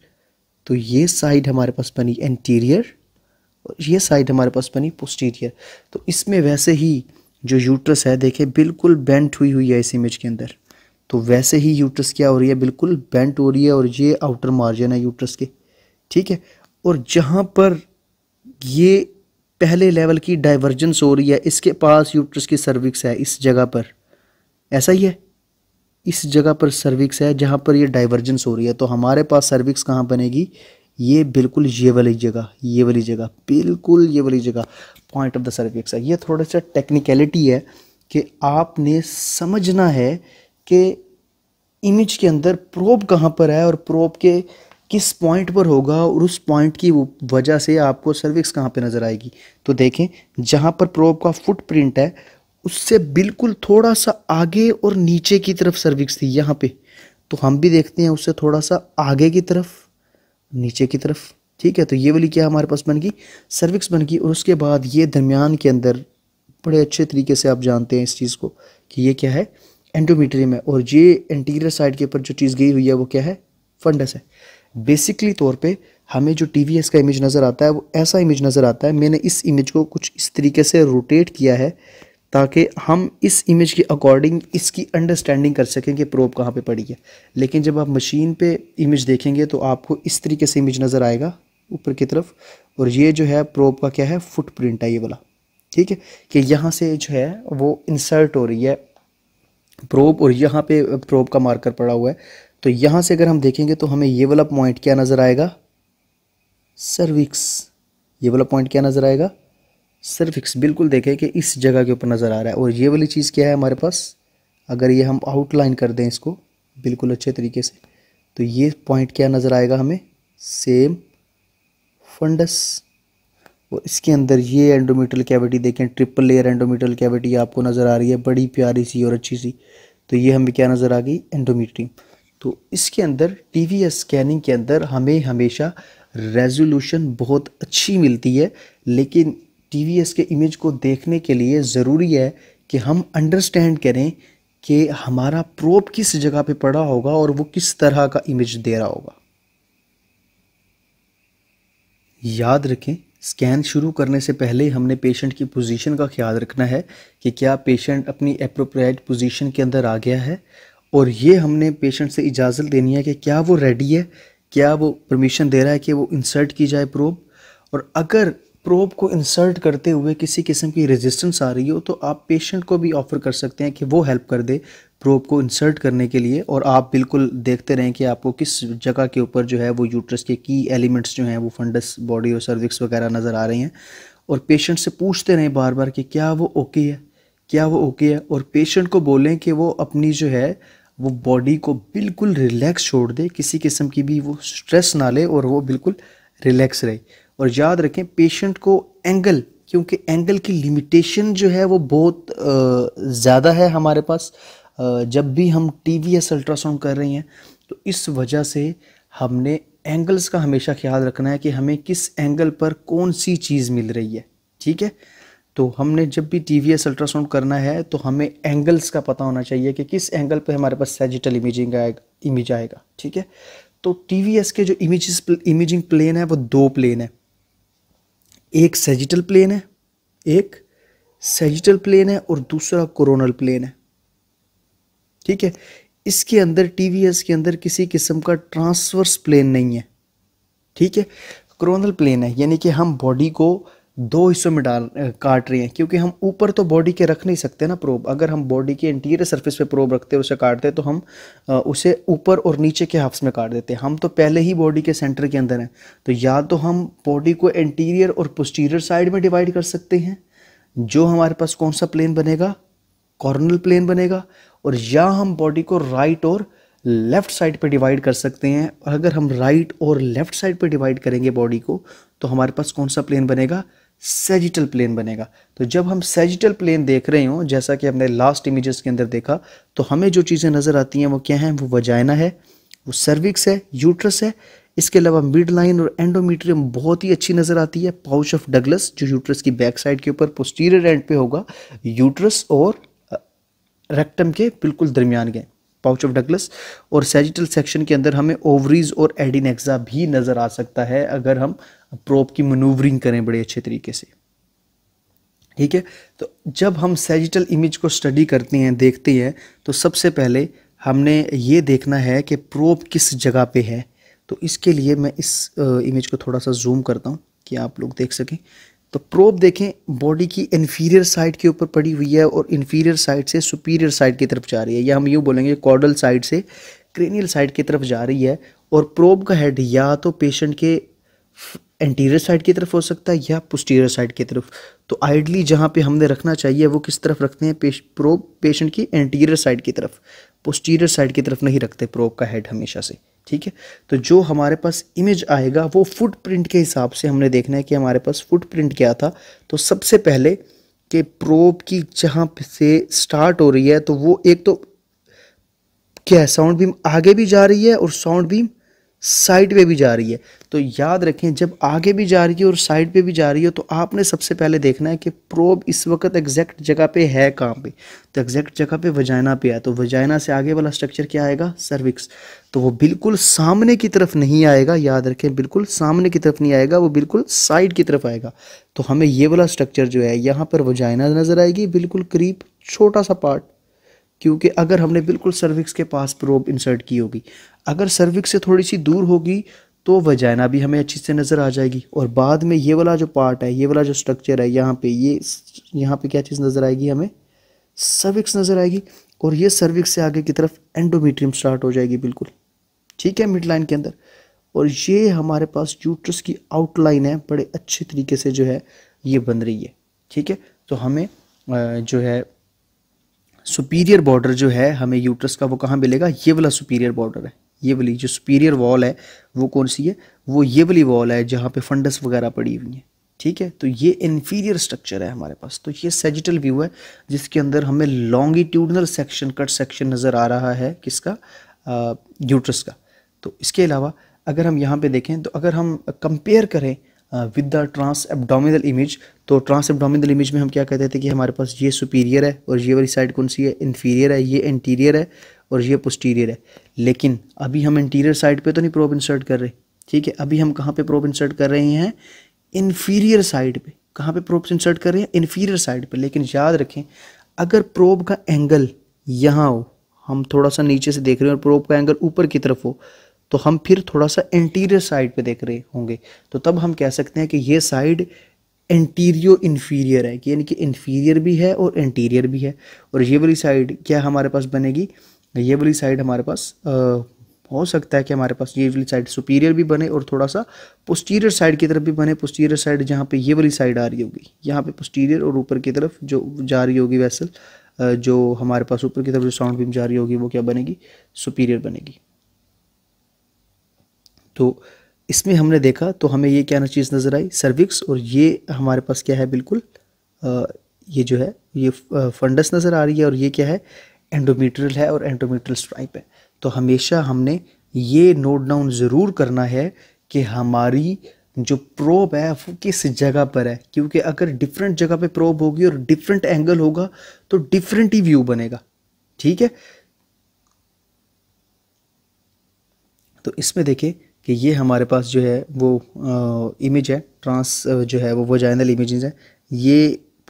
तो ये साइड हमारे पास बनी एंटीरियर और ये साइड हमारे पास बनी पोस्टीरियर तो इसमें वैसे ही जो यूट्रस है देखे बिल्कुल बेंट हुई हुई है इस इमेज के अंदर तो वैसे ही यूट्रस क्या हो रही है बिल्कुल बेंट हो रही है और ये आउटर मार्जिन है यूट्रस के ठीक है और जहाँ पर ये पहले लेवल की डाइवर्जेंस हो रही है इसके पास यूट्रस की सर्विक्स है इस जगह पर ऐसा ही है इस जगह पर सर्विक्स है जहाँ पर ये डाइवर्जेंस हो रही है तो हमारे पास सर्विक्स कहाँ बनेगी ये बिल्कुल ये वाली जगह ये वाली जगह बिल्कुल ये वाली जगह पॉइंट ऑफ द सर्विक्स है ये थोड़ा सा टेक्निकलिटी है कि आपने समझना है कि इमेज के अंदर प्रोब कहाँ पर है और प्रोब के किस पॉइंट पर होगा और उस पॉइंट की वजह से आपको सर्विक्स कहाँ पे नज़र आएगी तो देखें जहाँ पर प्रोब का फुटप्रिंट है उससे बिल्कुल थोड़ा सा आगे और नीचे की तरफ सर्विक्स थी यहाँ पे तो हम भी देखते हैं उससे थोड़ा सा आगे की तरफ नीचे की तरफ ठीक है तो ये वाली क्या हमारे पास बन गई सर्विक्स बन गई और उसके बाद ये दरमियान के अंदर बड़े अच्छे तरीके से आप जानते हैं इस चीज़ को कि ये क्या है एंडोमीट्रियम है और ये इंटीरियर साइड के ऊपर जो चीज़ गई हुई है वो क्या है फंडस है बेसिकली तौर पे हमें जो टी का इमेज नज़र आता है वो ऐसा इमेज नज़र आता है मैंने इस इमेज को कुछ इस तरीके से रोटेट किया है ताकि हम इस इमेज के अकॉर्डिंग इसकी अंडरस्टैंडिंग कर सकें कि प्रोब कहाँ पे पड़ी है लेकिन जब आप मशीन पे इमेज देखेंगे तो आपको इस तरीके से इमेज नज़र आएगा ऊपर की तरफ और ये जो है प्रोब का क्या है फुटप्रिंट है ये वाला ठीक है कि यहाँ से जो है वो इंसर्ट हो रही है प्रोब और यहाँ पे प्रोब का मार्कर पड़ा हुआ है तो यहाँ से अगर हम देखेंगे तो हमें ये वाला पॉइंट क्या नज़र आएगा सर्विक्स ये वाला पॉइंट क्या नज़र आएगा सर्विक्स बिल्कुल देखें कि इस जगह के ऊपर नज़र आ रहा है और ये वाली चीज़ क्या है हमारे पास अगर ये हम आउटलाइन कर दें इसको बिल्कुल अच्छे तरीके से तो ये पॉइंट क्या नज़र आएगा हमें सेम फंडस और इसके अंदर ये एंडोमीटल कैविटी देखें ट्रिपल लेयर एंडोमीटल कैविटी आपको नज़र आ रही है बड़ी प्यारी सी और अच्छी सी तो ये हमें क्या नज़र आ गई एंडोमीट्रियम तो इसके अंदर टी स्कैनिंग के अंदर हमें हमेशा रेजोल्यूशन बहुत अच्छी मिलती है लेकिन टी के इमेज को देखने के लिए ज़रूरी है कि हम अंडरस्टैंड करें कि हमारा प्रोप किस जगह पे पड़ा होगा और वो किस तरह का इमेज दे रहा होगा याद रखें स्कैन शुरू करने से पहले हमने पेशेंट की पोजीशन का ख्याल रखना है कि क्या पेशेंट अपनी अप्रोप्रियट पोजीशन के अंदर आ गया है और ये हमने पेशेंट से इजाज़त देनी है कि क्या वो रेडी है क्या वो परमिशन दे रहा है कि वो इंसर्ट की जाए प्रोब और अगर प्रोब को इंसर्ट करते हुए किसी किस्म की रेजिस्टेंस आ रही हो तो आप पेशेंट को भी ऑफ़र कर सकते हैं कि वो हेल्प कर दे प्रोब को इंसर्ट करने के लिए और आप बिल्कुल देखते रहें कि आपको किस जगह के ऊपर जो है वो यूट्रस के की एलिमेंट्स जो हैं वो फंडस बॉडी और सर्विक्स वगैरह नज़र आ रही हैं और पेशेंट से पूछते रहें बार बार कि क्या वो ओके है क्या वो ओके है और पेशेंट को बोलें कि वो अपनी जो है वो बॉडी को बिल्कुल रिलैक्स छोड़ दे किसी किस्म की भी वो स्ट्रेस ना ले और वो बिल्कुल रिलैक्स रहे और याद रखें पेशेंट को एंगल क्योंकि एंगल की लिमिटेशन जो है वो बहुत ज़्यादा है हमारे पास जब भी हम टी वी एस अल्ट्रासाउंड कर रहे हैं तो इस वजह से हमने एंगल्स का हमेशा ख्याल रखना है कि हमें किस एंगल पर कौन सी चीज़ मिल रही है ठीक है तो हमने जब भी टी वी एस अल्ट्रासाउंड करना है तो हमें एंगल्स का पता होना चाहिए कि किस एंगल पे हमारे पास सेजिटल इमेजिंग आएगा इमेज आएगा ठीक है तो टी वी एस के जो इमेज इमेजिंग प्लेन है वो दो प्लेन है एक सेजिटल प्लेन है एक सेजिटल प्लेन है और दूसरा कोरोनल प्लेन है ठीक है इसके अंदर टी वी एस के अंदर किसी किस्म का ट्रांसवर्स प्लेन नहीं है ठीक है क्रोनल प्लेन है यानी कि हम बॉडी को दो हिस्सों में डाल काट रही हैं क्योंकि हम ऊपर तो बॉडी के रख नहीं सकते ना प्रोब अगर हम बॉडी के इंटीरियर सरफेस पे प्रोब रखते हैं उसे काटते हैं तो हम उसे ऊपर और नीचे के हाफ्स में काट देते हैं हम तो पहले ही बॉडी के सेंटर के अंदर हैं तो या तो हम बॉडी को इंटीरियर और पोस्टीरियर साइड में डिवाइड कर सकते हैं जो हमारे पास कौन सा प्लेन बनेगा कॉर्नल प्लेन बनेगा और या हम बॉडी को राइट और लेफ़्ट साइड पे डिवाइड कर सकते हैं अगर हम राइट और लेफ़्ट साइड पे डिवाइड करेंगे बॉडी को तो हमारे पास कौन सा प्लेन बनेगा सेजिटल प्लेन बनेगा तो जब हम सेजिटल प्लेन देख रहे हों जैसा कि हमने लास्ट इमेजेस के अंदर देखा तो हमें जो चीज़ें नज़र आती हैं वो क्या हैं वो वजाइना है वो सर्विक्स है यूट्रस है इसके अलावा मिड लाइन और एंडोमीट्रियम बहुत ही अच्छी नज़र आती है पाउच ऑफ डगलस जो यूट्रस की बैक साइड के ऊपर पोस्टीरियर एंड पे होगा यूट्रस और रेक्टम के बिल्कुल दरमियान के पाउच ऑफ डगलस और सेजिटल सेक्शन के अंदर हमें ओवरीज और एडिनेक्सा भी नज़र आ सकता है अगर हम प्रोप की मनूवरिंग करें बड़े अच्छे तरीके से ठीक है तो जब हम सेजिटल इमेज को स्टडी करते हैं देखते हैं तो सबसे पहले हमने ये देखना है कि प्रोप किस जगह पे है तो इसके लिए मैं इस इमेज को थोड़ा सा जूम करता हूँ कि आप लोग देख सकें तो प्रोब देखें बॉडी की इन्फीरियर साइड के ऊपर पड़ी हुई है और इन्फीरियर साइड से सुपीरियर साइड की तरफ जा रही है या हम यूँ बोलेंगे कॉर्डल साइड से क्रेनियल साइड की तरफ जा रही है और प्रोब का हेड या तो पेशेंट के एंटीरियर साइड की तरफ हो सकता है या पोस्टीरियर साइड की तरफ तो आइडली जहाँ पे हमने रखना चाहिए वो किस तरफ रखते हैं पेश, प्रोब पेशेंट की एंटीरियर साइड की तरफ पोस्टीरियर साइड की तरफ नहीं रखते प्रोब का हेड हमेशा से ठीक है तो जो हमारे पास इमेज आएगा वो फुटप्रिंट के हिसाब से हमने देखना है कि हमारे पास फुटप्रिंट क्या था तो सबसे पहले कि प्रोब की जहाँ से स्टार्ट हो रही है तो वो एक तो क्या है साउंड बीम आगे भी जा रही है और साउंड बीम साइड पे भी जा रही है तो याद रखें जब आगे भी जा रही है और साइड पे भी जा रही है तो आपने सबसे पहले देखना है कि प्रोब इस वक्त एग्जैक्ट जगह पे है कहाँ पे तो एग्जैक्ट जगह पे वजाइना पे है तो वजाइना से आगे वाला स्ट्रक्चर क्या आएगा सर्विक्स तो वो बिल्कुल सामने की तरफ नहीं आएगा याद रखें बिल्कुल सामने की तरफ नहीं आएगा वो बिल्कुल साइड की तरफ आएगा तो हमें ये वाला स्ट्रक्चर जो है यहाँ पर वजाइना नज़र आएगी बिल्कुल करीब छोटा सा पार्ट क्योंकि अगर हमने बिल्कुल सर्विक्स के पास प्रोब इंसर्ट की होगी अगर सर्विक्स से थोड़ी सी दूर होगी तो वजाइना भी हमें अच्छी से नज़र आ जाएगी और बाद में ये वाला जो पार्ट है ये वाला जो स्ट्रक्चर है यहाँ पे ये यहाँ पे क्या चीज़ नज़र आएगी हमें सर्विक्स नज़र आएगी और ये सर्विक्स से आगे की तरफ एंडोमीट्रियम स्टार्ट हो जाएगी बिल्कुल ठीक है मिड लाइन के अंदर और ये हमारे पास यूट्रस की आउटलाइन है बड़े अच्छे तरीके से जो है ये बन रही है ठीक है तो हमें जो है सुपीरियर बॉर्डर जो है हमें यूट्रस का वो कहाँ मिलेगा ये वाला सुपीरियर बॉर्डर है ये वाली जो सुपीरियर वॉल है वो कौन सी है वो ये वाली वॉल है जहाँ पे फंडस वगैरह पड़ी हुई है ठीक है तो ये इन्फीरियर स्ट्रक्चर है हमारे पास तो ये सेजिटल व्यू है जिसके अंदर हमें लॉन्गिट्यूडनल सेक्शन कट सेक्शन नज़र आ रहा है किसका यूट्रस का तो इसके अलावा अगर हम यहाँ पे देखें तो अगर हम कंपेयर करें with the transabdominal image तो ट्रांस एबडामिनल इमेज में हम क्या कहते थे कि हमारे पास ये सुपीरियर है और ये वाली साइड कौन सी है इन्फीरियर है ये इंटीरियर है और ये पोस्टीरियर है लेकिन अभी हम इंटीरियर साइड पे तो नहीं प्रोब इंसर्ट कर रहे ठीक है अभी हम कहाँ पे प्रोब इंसर्ट कर रहे हैं इन्फीरियर साइड पे कहाँ पे प्रोब इंसर्ट कर रहे हैं इन्फीरियर साइड पे लेकिन याद रखें अगर प्रोब का एंगल यहाँ हो हम थोड़ा सा नीचे से देख रहे हैं और प्रोब का एंगल ऊपर की तरफ हो तो हम फिर थोड़ा सा इंटीरियर साइड पर देख रहे होंगे तो तब हम कह सकते हैं कि ये साइड इंटीरियो इन्फीरियर है यानी कि इन्फीरियर भी है और इंटीरियर भी है और ये वाली साइड क्या हमारे पास बनेगी ये वाली साइड हमारे पास आ, हो सकता है कि हमारे पास ये वाली साइड सुपीरियर भी बने और थोड़ा सा पोस्टीरियर साइड की तरफ भी बने पोस्टीरियर साइड जहाँ पे ये वाली साइड आ रही होगी यहाँ पे पोस्टीरियर और ऊपर की तरफ जो जा रही होगी वैसल जो हमारे पास ऊपर की तरफ जो साउंड बीम जा रही होगी वो क्या बनेगी सुपीरियर बनेगी तो इसमें हमने देखा तो हमें ये क्या चीज़ नज़र आई सर्विक्स और ये हमारे पास क्या है बिल्कुल आ, ये जो है ये फंडस नज़र आ रही है और ये क्या है एंडोमेट्रियल है और एंडोमेट्रियल स्ट्राइप है तो हमेशा हमने ये नोट डाउन ज़रूर करना है कि हमारी जो प्रोब है वो किस जगह पर है क्योंकि अगर डिफरेंट जगह पे प्रोब होगी और डिफरेंट एंगल होगा तो डिफरेंट ही व्यू बनेगा ठीक है तो इसमें देखिए कि ये हमारे पास जो है वो आ, इमेज है ट्रांस जो है वो वजाइनल इमेजेस है ये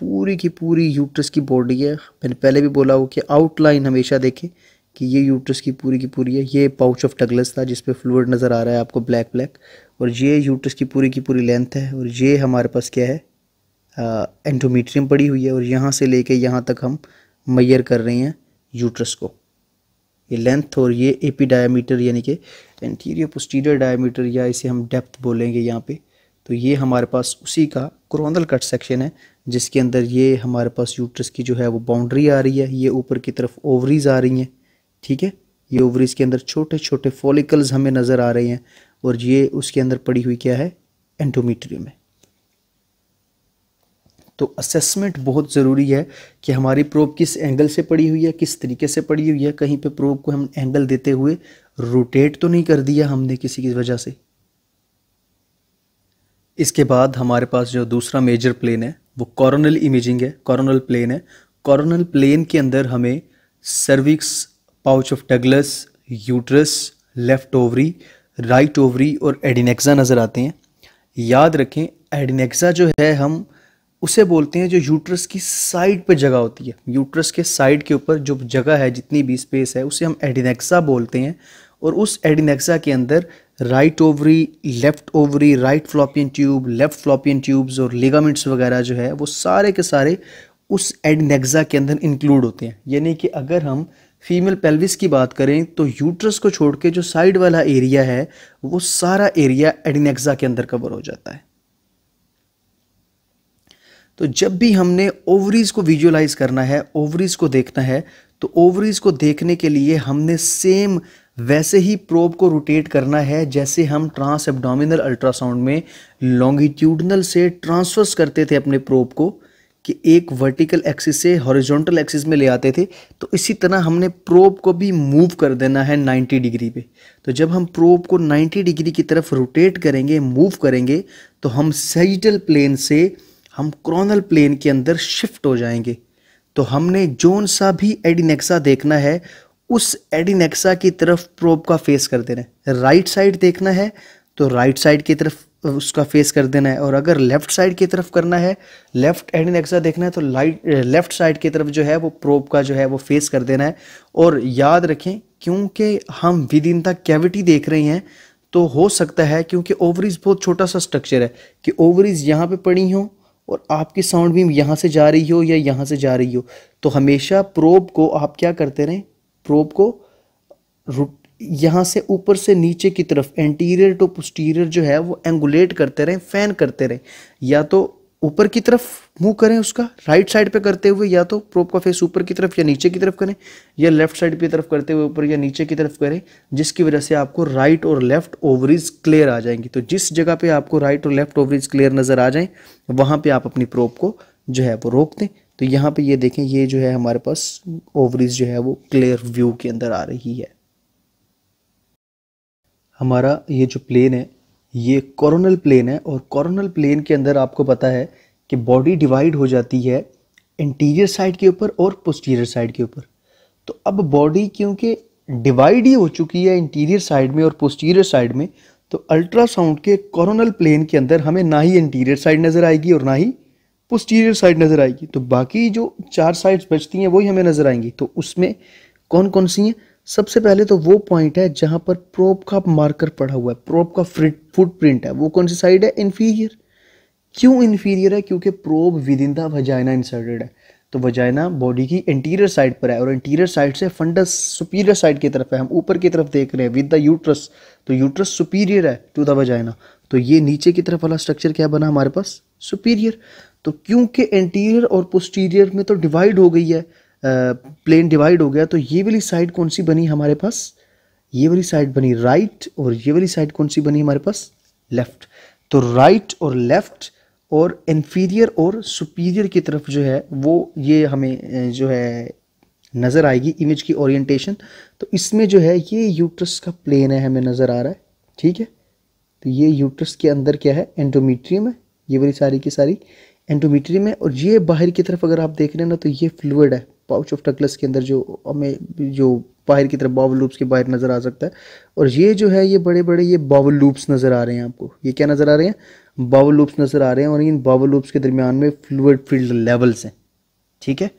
पूरी की पूरी यूट्रस की बॉडी है मैंने पहले भी बोला हो कि आउटलाइन हमेशा देखें कि ये यूट्रस की पूरी की पूरी है ये पाउच ऑफ टगलस था जिस फ्लूड नज़र आ रहा है आपको ब्लैक ब्लैक और ये यूट्रस की पूरी की पूरी लेंथ है और ये हमारे पास क्या है एंडोमीट्रियम पड़ी हुई है और यहाँ से लेके यहाँ तक हम मैयर कर रहे हैं यूट्रस को ये लेंथ और ये एपी डायामीटर यानी कि एंटीरियर पोस्टीरियर डायमीटर या इसे हम डेप्थ बोलेंगे यहाँ पर तो ये हमारे पास उसी का क्रोनल कट सेक्शन है जिसके अंदर ये हमारे पास यूट्रस की जो है वो बाउंड्री आ रही है ये ऊपर की तरफ ओवरीज आ रही हैं ठीक है ये ओवरीज के अंदर छोटे छोटे फॉलिकल्स हमें नज़र आ रहे हैं और ये उसके अंदर पड़ी हुई क्या है एंटोमीट्री है तो असेसमेंट बहुत ज़रूरी है कि हमारी प्रोब किस एंगल से पड़ी हुई है किस तरीके से पड़ी हुई है कहीं पे प्रोब को हम एंगल देते हुए रोटेट तो नहीं कर दिया हमने किसी की वजह से इसके बाद हमारे पास जो दूसरा मेजर प्लेन है वो कॉर्नल इमेजिंग है कॉरोनल प्लेन है कॉरोनल प्लेन के अंदर हमें cervix pouch of Douglas uterus left ovary right ovary और एडिनेक्सा नज़र आते हैं याद रखें एडिनेक्सा जो है हम उसे बोलते हैं जो यूट्रस की साइड पर जगह होती है यूट्रस के साइड के ऊपर जो जगह है जितनी भी स्पेस है उसे हम एडिनेक्सा बोलते हैं और उस एडिनेक्सा के अंदर right ovary left ovary right fallopian tube left fallopian tubes और लिगामेंट्स वगैरह जो है वो सारे के सारे उस एडनेक्सा के अंदर इंक्लूड होते हैं यानी कि अगर हम फीमेल पेल्विस की बात करें तो यूट्रस को छोड़ के जो साइड वाला एरिया है वो सारा एरिया एडनेक्जा के अंदर कवर हो जाता है तो जब भी हमने ओवरीज को विजुअलाइज करना है ओवरीज को देखना है तो ओवरीज को देखने के लिए हमने सेम वैसे ही प्रोब को रोटेट करना है जैसे हम ट्रांस एबडामिनल अल्ट्रासाउंड में लॉन्गिट्यूडनल से ट्रांसफर्स करते थे अपने प्रोब को कि एक वर्टिकल एक्सिस से हॉरिजॉन्टल एक्सिस में ले आते थे तो इसी तरह हमने प्रोब को भी मूव कर देना है 90 डिग्री पे तो जब हम प्रोब को 90 डिग्री की तरफ रोटेट करेंगे मूव करेंगे तो हम सेजिटल प्लेन से हम क्रोनल प्लेन के अंदर शिफ्ट हो जाएंगे तो हमने जोन सा भी एडिनेक्सा देखना है उस एडिनेक्सा की तरफ प्रोब का फेस कर देना है राइट साइड देखना है तो राइट साइड की तरफ उसका फेस कर देना है और अगर लेफ्ट साइड की तरफ करना है लेफ्ट एडिनेक्सा देखना है तो लाइट लेफ्ट साइड की तरफ जो है वो प्रोब का जो है वो फेस कर देना है और याद रखें क्योंकि हम विद इन द कैविटी देख रहे हैं तो हो सकता है क्योंकि ओवरीज बहुत छोटा सा स्ट्रक्चर है कि ओवरीज यहाँ पे पड़ी हो और आपकी साउंड भी यहाँ से जा रही हो या यहाँ से जा रही हो तो हमेशा प्रोब को आप क्या करते रहें प्रोब को यहाँ से ऊपर से नीचे की तरफ एंटीरियर टू पोस्टीरियर जो है वो एंगुलेट करते रहें फैन करते रहें या तो ऊपर की तरफ मूव करें उसका राइट साइड पे करते हुए या तो प्रोप का फेस ऊपर की तरफ या नीचे की तरफ करें या लेफ्ट साइड की तरफ करते हुए ऊपर या नीचे की तरफ करें जिसकी वजह से आपको राइट और लेफ्ट ओवरीज क्लियर आ जाएंगी तो जिस जगह पे आपको राइट और लेफ्ट ओवरीज क्लियर नज़र आ जाए वहाँ पे आप अपनी प्रोप को जो है वो रोक दें तो यहाँ पे ये देखें ये जो है हमारे पास ओवरीज जो है वो क्लियर व्यू के अंदर आ रही है हमारा ये जो प्लेन है ये कॉरोनल प्लेन है और कॉरोनल प्लेन के अंदर आपको पता है कि बॉडी डिवाइड हो जाती है इंटीरियर साइड के ऊपर और पोस्टीरियर साइड के ऊपर तो अब बॉडी क्योंकि डिवाइड ही हो चुकी है इंटीरियर साइड में और पोस्टीरियर साइड में तो अल्ट्रासाउंड के कॉरोनल प्लेन के अंदर हमें ना ही इंटीरियर साइड नज़र आएगी और ना ही पोस्टीरियर साइड नज़र आएगी तो बाकी जो चार साइड्स बचती हैं वही हमें नज़र आएंगी तो उसमें कौन कौन सी हैं सबसे पहले तो वो पॉइंट है जहाँ पर प्रोप का मार्कर पड़ा हुआ है प्रोप का फुटप्रिंट है वो कौन सी साइड है इन्फीरियर क्यों इन्फीरियर है क्योंकि probe within the vagina inserted है तो वजाइना बॉडी की इंटीरियर साइड पर है और इंटीरियर साइड से फंडस सुपीरियर साइड की तरफ है हम ऊपर की तरफ देख रहे हैं विद द यूट्रस तो यूट्रस सुपीरियर है टू द वजाइना तो ये नीचे की तरफ वाला स्ट्रक्चर क्या बना हमारे पास सुपीरियर तो क्योंकि एंटीरियर और पोस्टीरियर में तो डिवाइड हो गई है प्लेन डिवाइड हो गया तो ये वाली साइड कौन सी बनी हमारे पास ये वाली साइड बनी राइट और ये वाली साइड कौन सी बनी हमारे पास लेफ़्ट तो राइट और लेफ़्ट और इन्फीरियर और सुपीरियर की तरफ जो है वो ये हमें जो है नज़र आएगी इमेज की ओरिएंटेशन तो इसमें जो है ये यूट्रस का प्लेन है हमें नज़र आ रहा है ठीक है तो ये यूट्रस के अंदर क्या है एंडोमीट्रियम है ये वाली सारी की सारी एंडोमीट्री में और ये बाहर की तरफ अगर आप देख रहे हैं ना तो ये फ्लूड है पाउच ऑफ टकलस के अंदर जो हमें जो बाहर की तरफ बावल लूप्स के बाहर नज़र आ सकता है और ये जो है ये बड़े बड़े ये बावल लूप्स नज़र आ रहे हैं आपको ये क्या नज़र आ रहे हैं बावल लूप्स नज़र आ रहे हैं और इन बावल लूप्स के दरमियान में फ्लूड फील्ड लेवल्स हैं ठीक है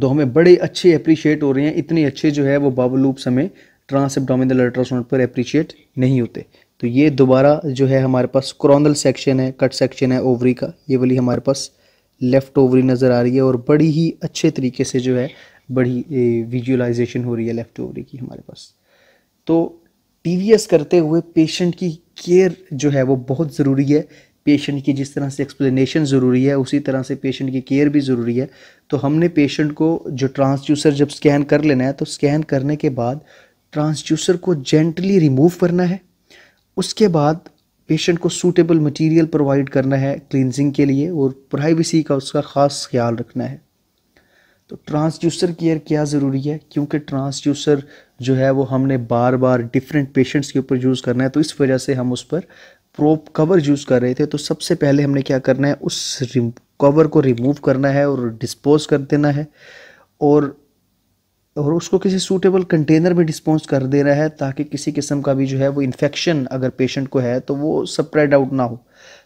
तो हमें बड़े अच्छे अप्रिशिएट हो रहे हैं इतने अच्छे जो है वो बावल लूप्स हमें ट्रांस एबडामिनल अल्ट्रासाउंड पर अप्रिशिएट नहीं होते तो ये दोबारा जो है हमारे पास क्रॉनल सेक्शन है कट सेक्शन है ओवरी का ये वाली हमारे पास लेफ़्ट ओवरी नज़र आ रही है और बड़ी ही अच्छे तरीके से जो है बड़ी विजुअलाइजेशन हो रही है लेफ़्ट ओवरी की हमारे पास तो टी करते हुए पेशेंट की केयर जो है वो बहुत ज़रूरी है पेशेंट की जिस तरह से एक्सप्लेनेशन ज़रूरी है उसी तरह से पेशेंट की केयर भी ज़रूरी है तो हमने पेशेंट को जो ट्रांसड्यूसर जब स्कैन कर लेना है तो स्कैन करने के बाद ट्रांसड्यूसर को जेंटली रिमूव करना है उसके बाद पेशेंट को सूटेबल मटेरियल प्रोवाइड करना है क्लिनजिंग के लिए और प्राइवेसी का उसका ख़ास ख्याल रखना है तो ट्रांसड्यूसर केयर क्या ज़रूरी है क्योंकि ट्रांसड्यूसर जो है वो हमने बार बार डिफरेंट पेशेंट्स के ऊपर यूज़ करना है तो इस वजह से हम उस पर प्रोप कवर यूज़ कर रहे थे तो सबसे पहले हमने क्या करना है उस कवर को रिमूव करना है और डिस्पोज कर देना है और और उसको किसी सूटेबल कंटेनर में डिस्पोज कर दे रहा है ताकि किसी किस्म का भी जो है वो इन्फेक्शन अगर पेशेंट को है तो वो स्प्रेड आउट ना हो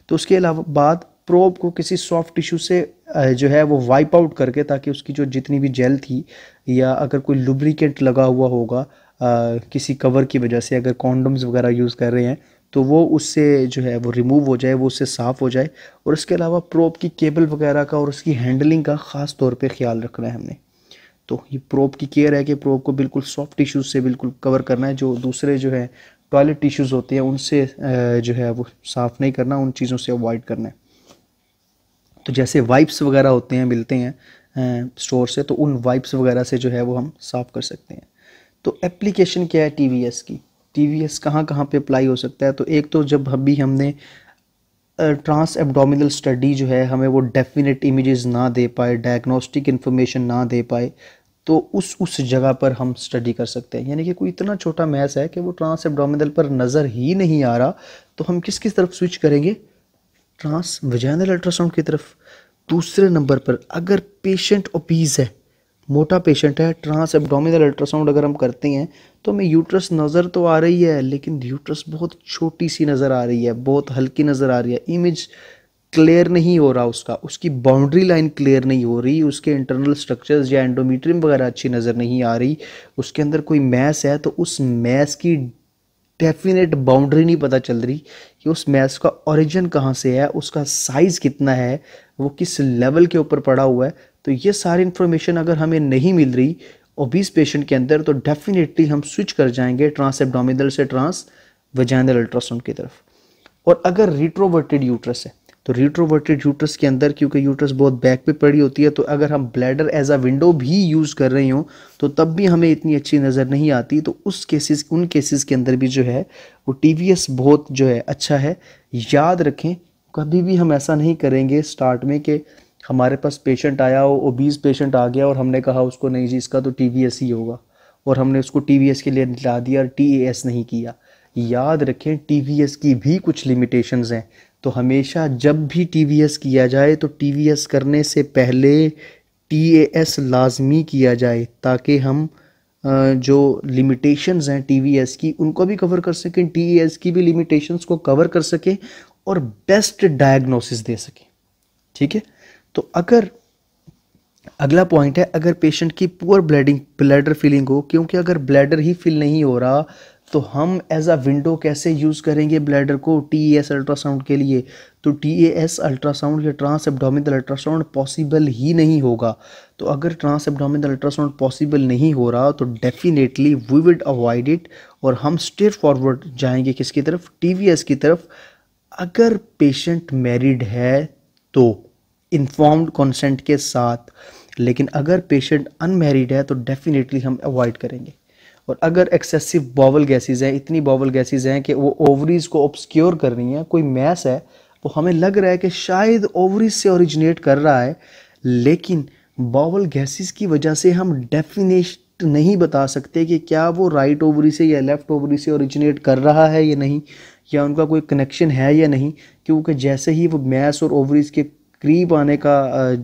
तो उसके अलावा बाद प्रोब को किसी सॉफ्ट टिश्यू से जो है वो वाइप आउट करके ताकि उसकी जो जितनी भी जेल थी या अगर कोई लुब्रिकेंट लगा हुआ होगा आ, किसी कवर की वजह से अगर कॉन्डम्स वगैरह यूज़ कर रहे हैं तो वो उससे जो है वो रिमूव हो जाए वो उससे साफ़ हो जाए और इसके अलावा प्रोब की केबल वगैरह का और उसकी हैंडलिंग का ख़ास तौर पे ख्याल रखना है हमने तो ये प्रोप की केयर है कि प्रोप को बिल्कुल सॉफ्ट टिश्यूज़ से बिल्कुल कवर करना है जो दूसरे जो है टॉयलेट टिश्यूज़ होते हैं उनसे जो है वो साफ़ नहीं करना उन चीज़ों से अवॉइड करना है तो जैसे वाइप्स वगैरह होते हैं मिलते हैं स्टोर से तो उन वाइप्स वगैरह से जो है वो हम साफ़ कर सकते हैं तो एप्लीकेशन क्या है टी की टी वी एस कहाँ कहाँ पर अप्लाई हो सकता है तो एक तो जब अभी हमने ट्रांस एब्डोमिनल स्टडी जो है हमें वो डेफिनेट इमेजेस ना दे पाए डायग्नोस्टिक इन्फॉर्मेशन ना दे पाए तो उस उस जगह पर हम स्टडी कर सकते हैं यानी कि कोई इतना छोटा मैस है कि वो ट्रांस एब्डोमिनल पर नज़र ही नहीं आ रहा तो हम किस किस तरफ स्विच करेंगे ट्रांस वजैनल अल्ट्रासाउंड की तरफ दूसरे नंबर पर अगर पेशेंट ओपीज़ है मोटा पेशेंट है ट्रांस एबडोमिनल अल्ट्रासाउंड अगर हम करते हैं तो हमें यूट्रस नज़र तो आ रही है लेकिन यूट्रस बहुत छोटी सी नज़र आ रही है बहुत हल्की नज़र आ रही है इमेज क्लियर नहीं हो रहा उसका उसकी बाउंड्री लाइन क्लियर नहीं हो रही उसके इंटरनल स्ट्रक्चर्स या एंडोमीट्रियम वगैरह अच्छी नज़र नहीं आ रही उसके अंदर कोई मैस है तो उस मैस की डेफिनेट बाउंड्री नहीं पता चल रही कि उस मैस का ओरिजिन कहाँ से है उसका साइज़ कितना है वो किस लेवल के ऊपर पड़ा हुआ है तो ये सारी इन्फॉर्मेशन अगर हमें नहीं मिल रही ओबीस पेशेंट के अंदर तो डेफिनेटली हम स्विच कर जाएंगे ट्रांस एबडोमिनल से ट्रांस वजैनल अल्ट्रासाउंड की तरफ और अगर रिट्रोवर्टेड यूट्रस है तो रिट्रोवर्टेड यूट्रस के अंदर क्योंकि यूट्रस बहुत बैक पे पड़ी होती है तो अगर हम ब्लैडर एज अ विंडो भी यूज़ कर रहे हों तो तब भी हमें इतनी अच्छी नज़र नहीं आती तो उस केसेस उन केसेस के अंदर भी जो है वो टी बहुत जो है अच्छा है याद रखें कभी भी हम ऐसा नहीं करेंगे स्टार्ट में कि हमारे पास पेशेंट आया वो ओबीज पेशेंट आ गया और हमने कहा उसको नहीं जी इसका तो टी ही होगा और हमने उसको टी के लिए ला दिया और टी नहीं किया याद रखें टी की भी कुछ लिमिटेशंस हैं तो हमेशा जब भी टी किया जाए तो टी करने से पहले टी लाजमी किया जाए ताकि हम जो लिमिटेशंस हैं टी की उनको भी कवर कर सकें टी की भी लिमिटेशंस को कवर कर सकें और बेस्ट डायग्नोसिस दे सकें ठीक है तो अगर अगला पॉइंट है अगर पेशेंट की पुअर ब्लडिंग ब्लैडर फीलिंग हो क्योंकि अगर ब्लैडर ही फील नहीं हो रहा तो हम एज अ विंडो कैसे यूज़ करेंगे ब्लैडर को टी एस अल्ट्रासाउंड के लिए तो टी एस अल्ट्रासाउंड या ट्रांस एबडोमिनल अल्ट्रासाउंड पॉसिबल ही नहीं होगा तो अगर ट्रांस एबडोमिनल अल्ट्रासाउंड पॉसिबल नहीं हो रहा तो definitely we would avoid it और हम स्टेट फॉरवर्ड जाएंगे किसकी तरफ टी की तरफ अगर पेशेंट मैरिड है तो इन्फॉर्म्ड कंसेंट के साथ लेकिन अगर पेशेंट अनमेरिड है तो डेफिनेटली हम अवॉइड करेंगे और अगर एक्सेसिव बॉवल गैसेज़ हैं इतनी बॉवल गैसेज हैं कि वो ओवरीज को ऑब्सक्योर कर रही हैं कोई मैस है वो हमें लग रहा है कि शायद ओवरीज से ओरिजिनेट कर रहा है लेकिन बॉवल गैसेस की वजह से हम डेफिनेट नहीं बता सकते कि क्या वो राइट ओवरी से या लेफ़्ट ओवरी से ओरिजिनेट कर रहा है या नहीं या उनका कोई कनेक्शन है या नहीं क्योंकि जैसे ही वो मैस और ओवरीज के करीब आने का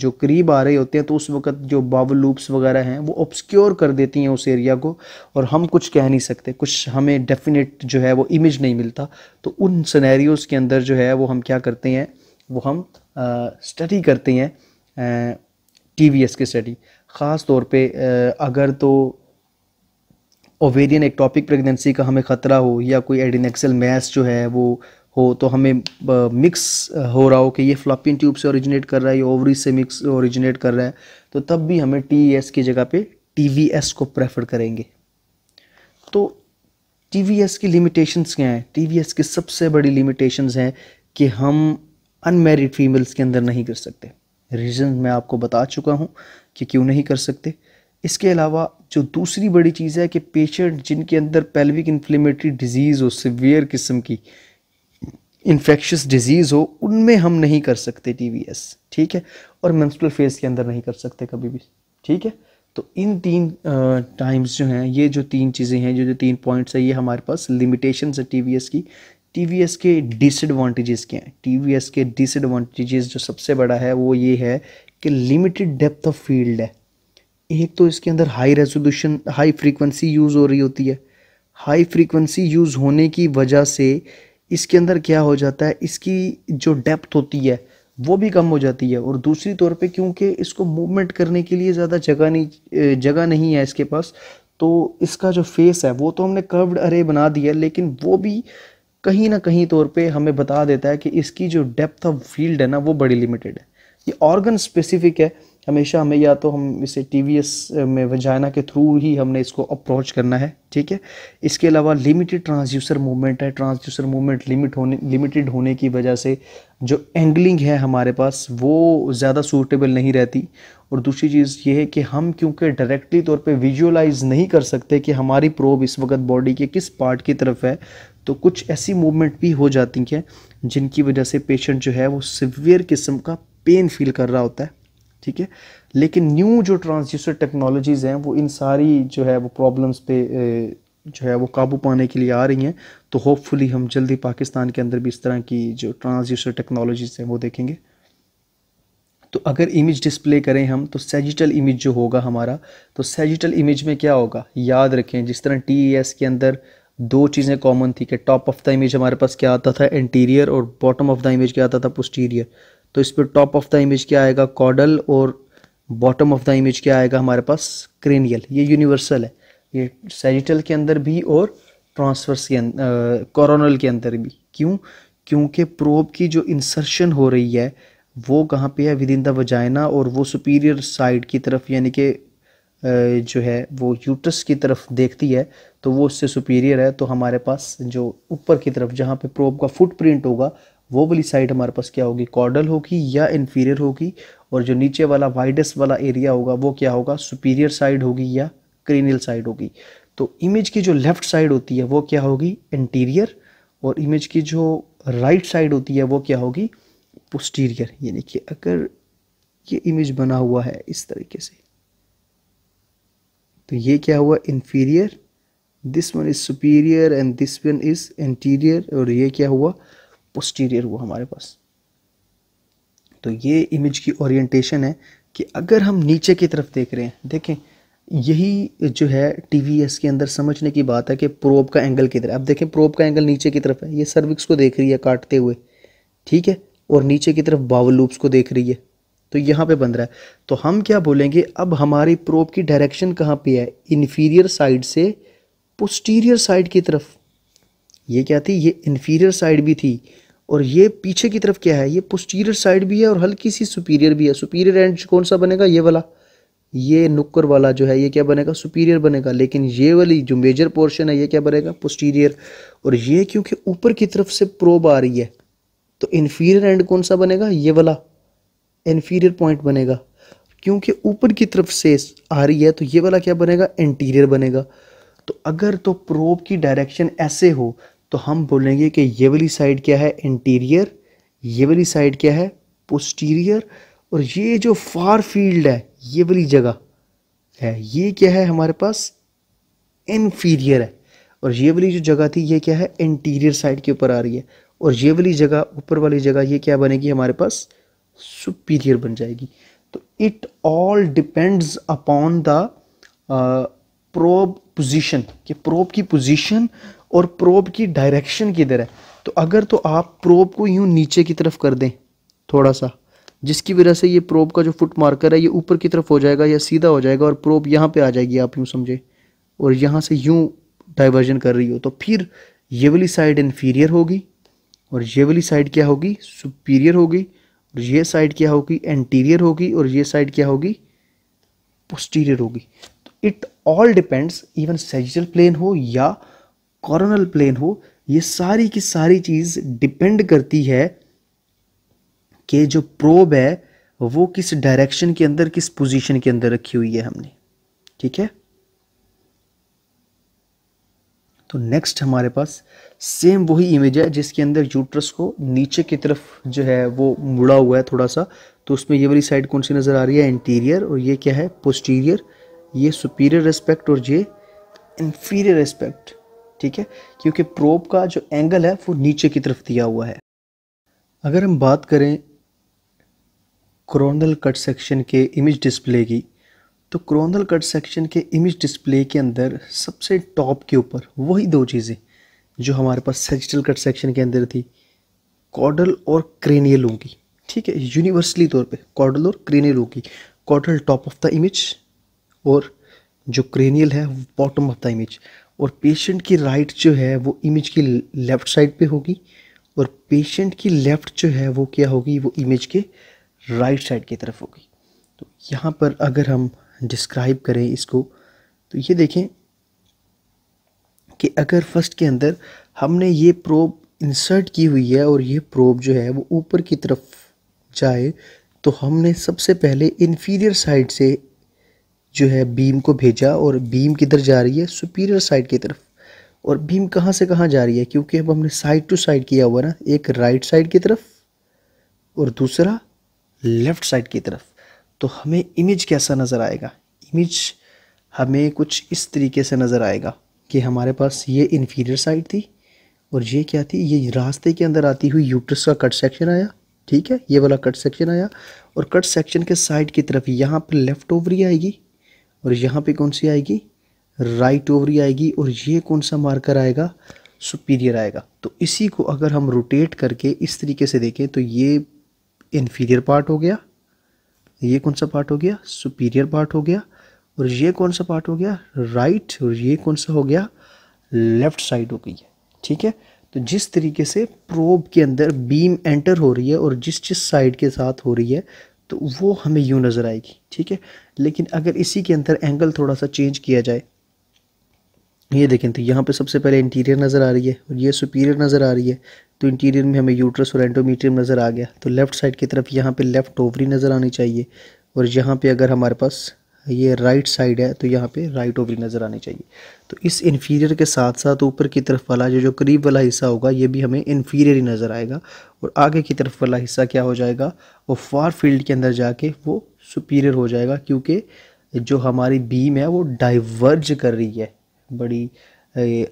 जो करीब आ रहे होते हैं तो उस वक्त जो बावल लूप्स वगैरह हैं वो ऑब्सक्योर कर देती हैं उस एरिया को और हम कुछ कह नहीं सकते कुछ हमें डेफिनेट जो है वो इमेज नहीं मिलता तो उन सनेरियोज़ के अंदर जो है वो हम क्या करते हैं वो हम स्टडी करते हैं टी वी एस स्टडी ख़ास तौर पे आ, अगर तो ओवेरियन एक टॉपिक प्रेगनेंसी का हमें ख़तरा हो या कोई एडिनेक्सल मैस जो है वो हो तो हमें मिक्स हो रहा हो कि ये फ्लॉपिन ट्यूब से ओरिजिनेट कर रहा है ये ओवरी से मिक्स ओरिजिनेट कर रहा है तो तब भी हमें टी एस e की जगह पे टी वी एस को प्रेफर करेंगे तो टी वी एस की लिमिटेशंस क्या हैं टी वी एस की सबसे बड़ी लिमिटेशंस हैं कि हम अनमेरिड फीमेल्स के अंदर नहीं कर सकते रीज़न मैं आपको बता चुका हूँ कि क्यों नहीं कर सकते इसके अलावा जो दूसरी बड़ी चीज़ है कि पेशेंट जिनके अंदर पेल्विक इन्फ्लेमेटरी डिजीज़ हो सिवियर किस्म की इन्फेक्शस डिजीज़ हो उनमें हम नहीं कर सकते टी ठीक है और मेंस्ट्रुअल फेज़ के अंदर नहीं कर सकते कभी भी ठीक है तो इन तीन टाइम्स जो हैं ये जो तीन चीज़ें हैं जो जो तीन पॉइंट्स हैं ये हमारे पास लिमिटेशन है टी की टी के डिसएडवांटेजेस क्या हैं टी के डिसएडवांटेजेस जो सबसे बड़ा है वो ये है कि लिमिटेड डेप्थ ऑफ फील्ड है एक तो इसके अंदर high resolution high frequency use हो रही होती है हाई फ्रीक्वेंसी यूज़ होने की वजह से इसके अंदर क्या हो जाता है इसकी जो डेप्थ होती है वो भी कम हो जाती है और दूसरी तौर पे क्योंकि इसको मूवमेंट करने के लिए ज़्यादा जगह नहीं जगह नहीं है इसके पास तो इसका जो फेस है वो तो हमने कर्व्ड अरे बना दिया लेकिन वो भी कहीं ना कहीं तौर पे हमें बता देता है कि इसकी जो डेप्थ ऑफ फील्ड है ना वो बड़ी लिमिटेड है ये ऑर्गन स्पेसिफिक है हमेशा हमें या तो हम इसे टी में वजाइना के थ्रू ही हमने इसको अप्रोच करना है ठीक है इसके अलावा लिमिटेड ट्रांसड्यूसर मूवमेंट है ट्रांसड्यूसर मूवमेंट लिमिट होने लिमिटेड होने की वजह से जो एंगलिंग है हमारे पास वो ज़्यादा सूटेबल नहीं रहती और दूसरी चीज़ ये है कि हम क्योंकि डायरेक्टली तौर पे विजुअलाइज नहीं कर सकते कि हमारी प्रोब इस वक्त बॉडी के किस पार्ट की तरफ है तो कुछ ऐसी मूवमेंट भी हो जाती हैं जिनकी वजह से पेशेंट जो है वो सिवियर किस्म का पेन फील कर रहा होता है ठीक है लेकिन न्यू जो ट्रांसड्यूसर टेक्नोलॉजीज़ हैं वो इन सारी जो है वो प्रॉब्लम्स पे जो है वो काबू पाने के लिए आ रही हैं तो होपफुली हम जल्दी पाकिस्तान के अंदर भी इस तरह की जो ट्रांसड्यूसर टेक्नोलॉजीज़ हैं वो देखेंगे तो अगर इमेज डिस्प्ले करें हम तो सेजिटल इमेज जो होगा हमारा तो सेजिटल इमेज में क्या होगा याद रखें जिस तरह टी एस e के अंदर दो चीज़ें कॉमन थी कि टॉप ऑफ द इमेज हमारे पास क्या आता था इंटीरियर और बॉटम ऑफ द इमेज क्या आता था पोस्टीरियर तो इस पर टॉप ऑफ द इमेज क्या आएगा कॉडल और बॉटम ऑफ द इमेज क्या आएगा हमारे पास क्रेनियल ये यूनिवर्सल है ये सेजिटल के अंदर भी और ट्रांसफर्स के कॉरोनल के अंदर भी क्यों क्योंकि प्रोब की जो इंसर्शन हो रही है वो कहाँ पे है विद इन द वजाइना और वो सुपीरियर साइड की तरफ यानी कि जो है वो यूटस की तरफ देखती है तो वो उससे सुपीरियर है तो हमारे पास जो ऊपर की तरफ जहाँ पे प्रोब का फुटप्रिंट होगा वो वाली साइड हमारे पास क्या होगी कॉर्डल होगी या इन्फीरियर होगी और जो नीचे वाला वाइडेस्ट वाला एरिया होगा वो क्या होगा सुपीरियर साइड होगी या क्रीनियल साइड होगी तो इमेज की जो लेफ़्ट साइड होती है वो क्या होगी इंटीरियर और इमेज की जो राइट right साइड होती है वो क्या होगी पोस्टीरियर ये देखिए अगर ये इमेज बना हुआ है इस तरीके से तो ये क्या हुआ inferior this one is superior and this one is interior और ये क्या हुआ पोस्टीरियर हुआ हमारे पास तो ये इमेज की ओरिएंटेशन है कि अगर हम नीचे की तरफ देख रहे हैं देखें यही जो है टी के अंदर समझने की बात है कि प्रोब का एंगल किधर है अब देखें प्रोब का एंगल नीचे की तरफ है ये सर्विक्स को देख रही है काटते हुए ठीक है और नीचे की तरफ बावल लूप्स को देख रही है तो यहाँ पे बन रहा है तो हम क्या बोलेंगे अब हमारी प्रोब की डायरेक्शन कहाँ पे है इन्फीरियर साइड से पोस्टीरियर साइड की तरफ ये क्या थी ये इन्फीरियर साइड भी थी और ये पीछे की तरफ क्या है ये पोस्टीरियर साइड भी है और हल्की सी सुपीरियर भी है सुपीरियर एंड कौन सा बनेगा ये वाला ये नुक्कर वाला जो है ये क्या बनेगा सुपीरियर बनेगा लेकिन ये वाली जो मेजर पोर्शन है ये क्या बनेगा पोस्टीरियर और ये क्योंकि ऊपर की तरफ से प्रोब आ रही है तो इन्फीरियर एंड कौन सा बनेगा ये वाला इन्फीरियर पॉइंट बनेगा क्योंकि ऊपर की तरफ से आ रही है तो ये वाला क्या बनेगा इंटीरियर बनेगा तो अगर तो प्रोब की डायरेक्शन ऐसे हो तो हम बोलेंगे कि ये वाली साइड क्या है इंटीरियर ये वाली साइड क्या है पोस्टीरियर और ये जो फार फील्ड है ये वाली जगह है ये क्या है हमारे पास इन्फीरियर है और ये वाली जो जगह थी ये क्या है इंटीरियर साइड के ऊपर आ रही है और ये वाली जगह ऊपर वाली जगह ये क्या बनेगी हमारे पास सुपीरियर बन जाएगी तो it all depends upon the probe position कि प्रोब की पोजीशन और प्रोब की डायरेक्शन किधर है तो अगर तो आप प्रोब को यूँ नीचे की तरफ कर दें थोड़ा सा जिसकी वजह से ये प्रोब का जो फुट मार्कर है ये ऊपर की तरफ हो जाएगा या सीधा हो जाएगा और प्रोब यहाँ पे आ जाएगी आप यूँ समझे और यहाँ से यूँ डाइवर्जन कर रही हो तो फिर ये वाली साइड इन्फीरियर होगी और ये वाली साइड क्या होगी सुपीरियर होगी और ये साइड क्या होगी एंटीरियर होगी और ये साइड क्या होगी पोस्टीरियर होगी तो it all depends even sagittal plane हो या कॉर्नल प्लेन हो ये सारी की सारी चीज़ डिपेंड करती है कि जो प्रोब है वो किस डायरेक्शन के अंदर किस पोजीशन के अंदर रखी हुई है हमने ठीक है तो नेक्स्ट हमारे पास सेम वही इमेज है जिसके अंदर यूट्रस को नीचे की तरफ जो है वो मुड़ा हुआ है थोड़ा सा तो उसमें ये वाली साइड कौन सी नज़र आ रही है इंटीरियर और ये क्या है पोस्टीरियर ये सुपीरियर रेस्पेक्ट और ये इन्फीरियर रेस्पेक्ट ठीक है क्योंकि प्रोब का जो एंगल है वो नीचे की तरफ दिया हुआ है अगर हम बात करें क्रोनल कट सेक्शन के इमेज डिस्प्ले की तो क्रोनल कट सेक्शन के इमेज डिस्प्ले के अंदर सबसे टॉप के ऊपर वही दो चीज़ें जो हमारे पास सेजिटल कट सेक्शन के अंदर थी कॉडल और क्रेनियल होंगी ठीक है यूनिवर्सली तौर पे कॉडल और क्रेनियल होगी caudal top of the image और जो क्रेनियल है बॉटम ऑफ द इमेज और पेशेंट की राइट जो है वो इमेज की लेफ़्ट साइड पे होगी और पेशेंट की लेफ़्ट जो है वो क्या होगी वो इमेज के राइट साइड की तरफ होगी तो यहाँ पर अगर हम डिस्क्राइब करें इसको तो ये देखें कि अगर फर्स्ट के अंदर हमने ये प्रोब इंसर्ट की हुई है और ये प्रोब जो है वो ऊपर की तरफ जाए तो हमने सबसे पहले इन्फीरियर साइड से जो है बीम को भेजा और बीम किधर जा रही है सुपीरियर साइड की तरफ और बीम कहाँ से कहाँ जा रही है क्योंकि अब हमने साइड टू साइड किया हुआ ना एक राइट साइड की तरफ और दूसरा लेफ़्ट साइड की तरफ तो हमें इमेज कैसा नज़र आएगा इमेज हमें कुछ इस तरीके से नज़र आएगा कि हमारे पास ये इन्फीरियर साइड थी और ये क्या थी ये रास्ते के अंदर आती हुई यूट्रस का कट सेक्शन आया ठीक है ये वाला कट सेक्शन आया और कट सेक्शन के साइड की तरफ यहाँ पर लेफ़्ट ओवरी आएगी और यहाँ पे कौन सी आएगी राइट ओवरी आएगी और ये कौन सा मार्कर आएगा सुपीरियर आएगा तो इसी को अगर हम रोटेट करके इस तरीके से देखें तो ये इन्फीरियर पार्ट हो गया ये कौन सा पार्ट हो गया सुपीरियर पार्ट हो गया और ये कौन सा पार्ट हो गया राइट right, और ये कौन सा हो गया लेफ़्ट साइड हो गई है ठीक है तो जिस तरीके से प्रोब के अंदर बीम एंटर हो रही है और जिस जिस साइड के साथ हो रही है तो वो हमें यूँ नज़र आएगी ठीक है लेकिन अगर इसी के अंदर एंगल थोड़ा सा चेंज किया जाए ये देखें तो यहाँ पे सबसे पहले इंटीरियर नज़र आ रही है और ये सुपीरियर नज़र आ रही है तो इंटीरियर में हमें यूट्रस और एंडोमीट्रियम नज़र आ गया तो लेफ़्ट साइड की तरफ यहाँ पे लेफ़्ट ओवरी नज़र आनी चाहिए और यहाँ पे अगर हमारे पास ये राइट साइड है तो यहाँ पे राइट ओवरी नज़र आनी चाहिए तो इस इन्फीरियर के साथ साथ ऊपर की तरफ वाला जो जो करीब वाला हिस्सा होगा ये भी हमें इन्फीरियर ही नज़र आएगा और आगे की तरफ वाला हिस्सा क्या हो जाएगा वो फार फील्ड के अंदर जाके वो सुपीरियर हो जाएगा क्योंकि जो हमारी बीम है वो डाइवर्ज कर रही है बड़ी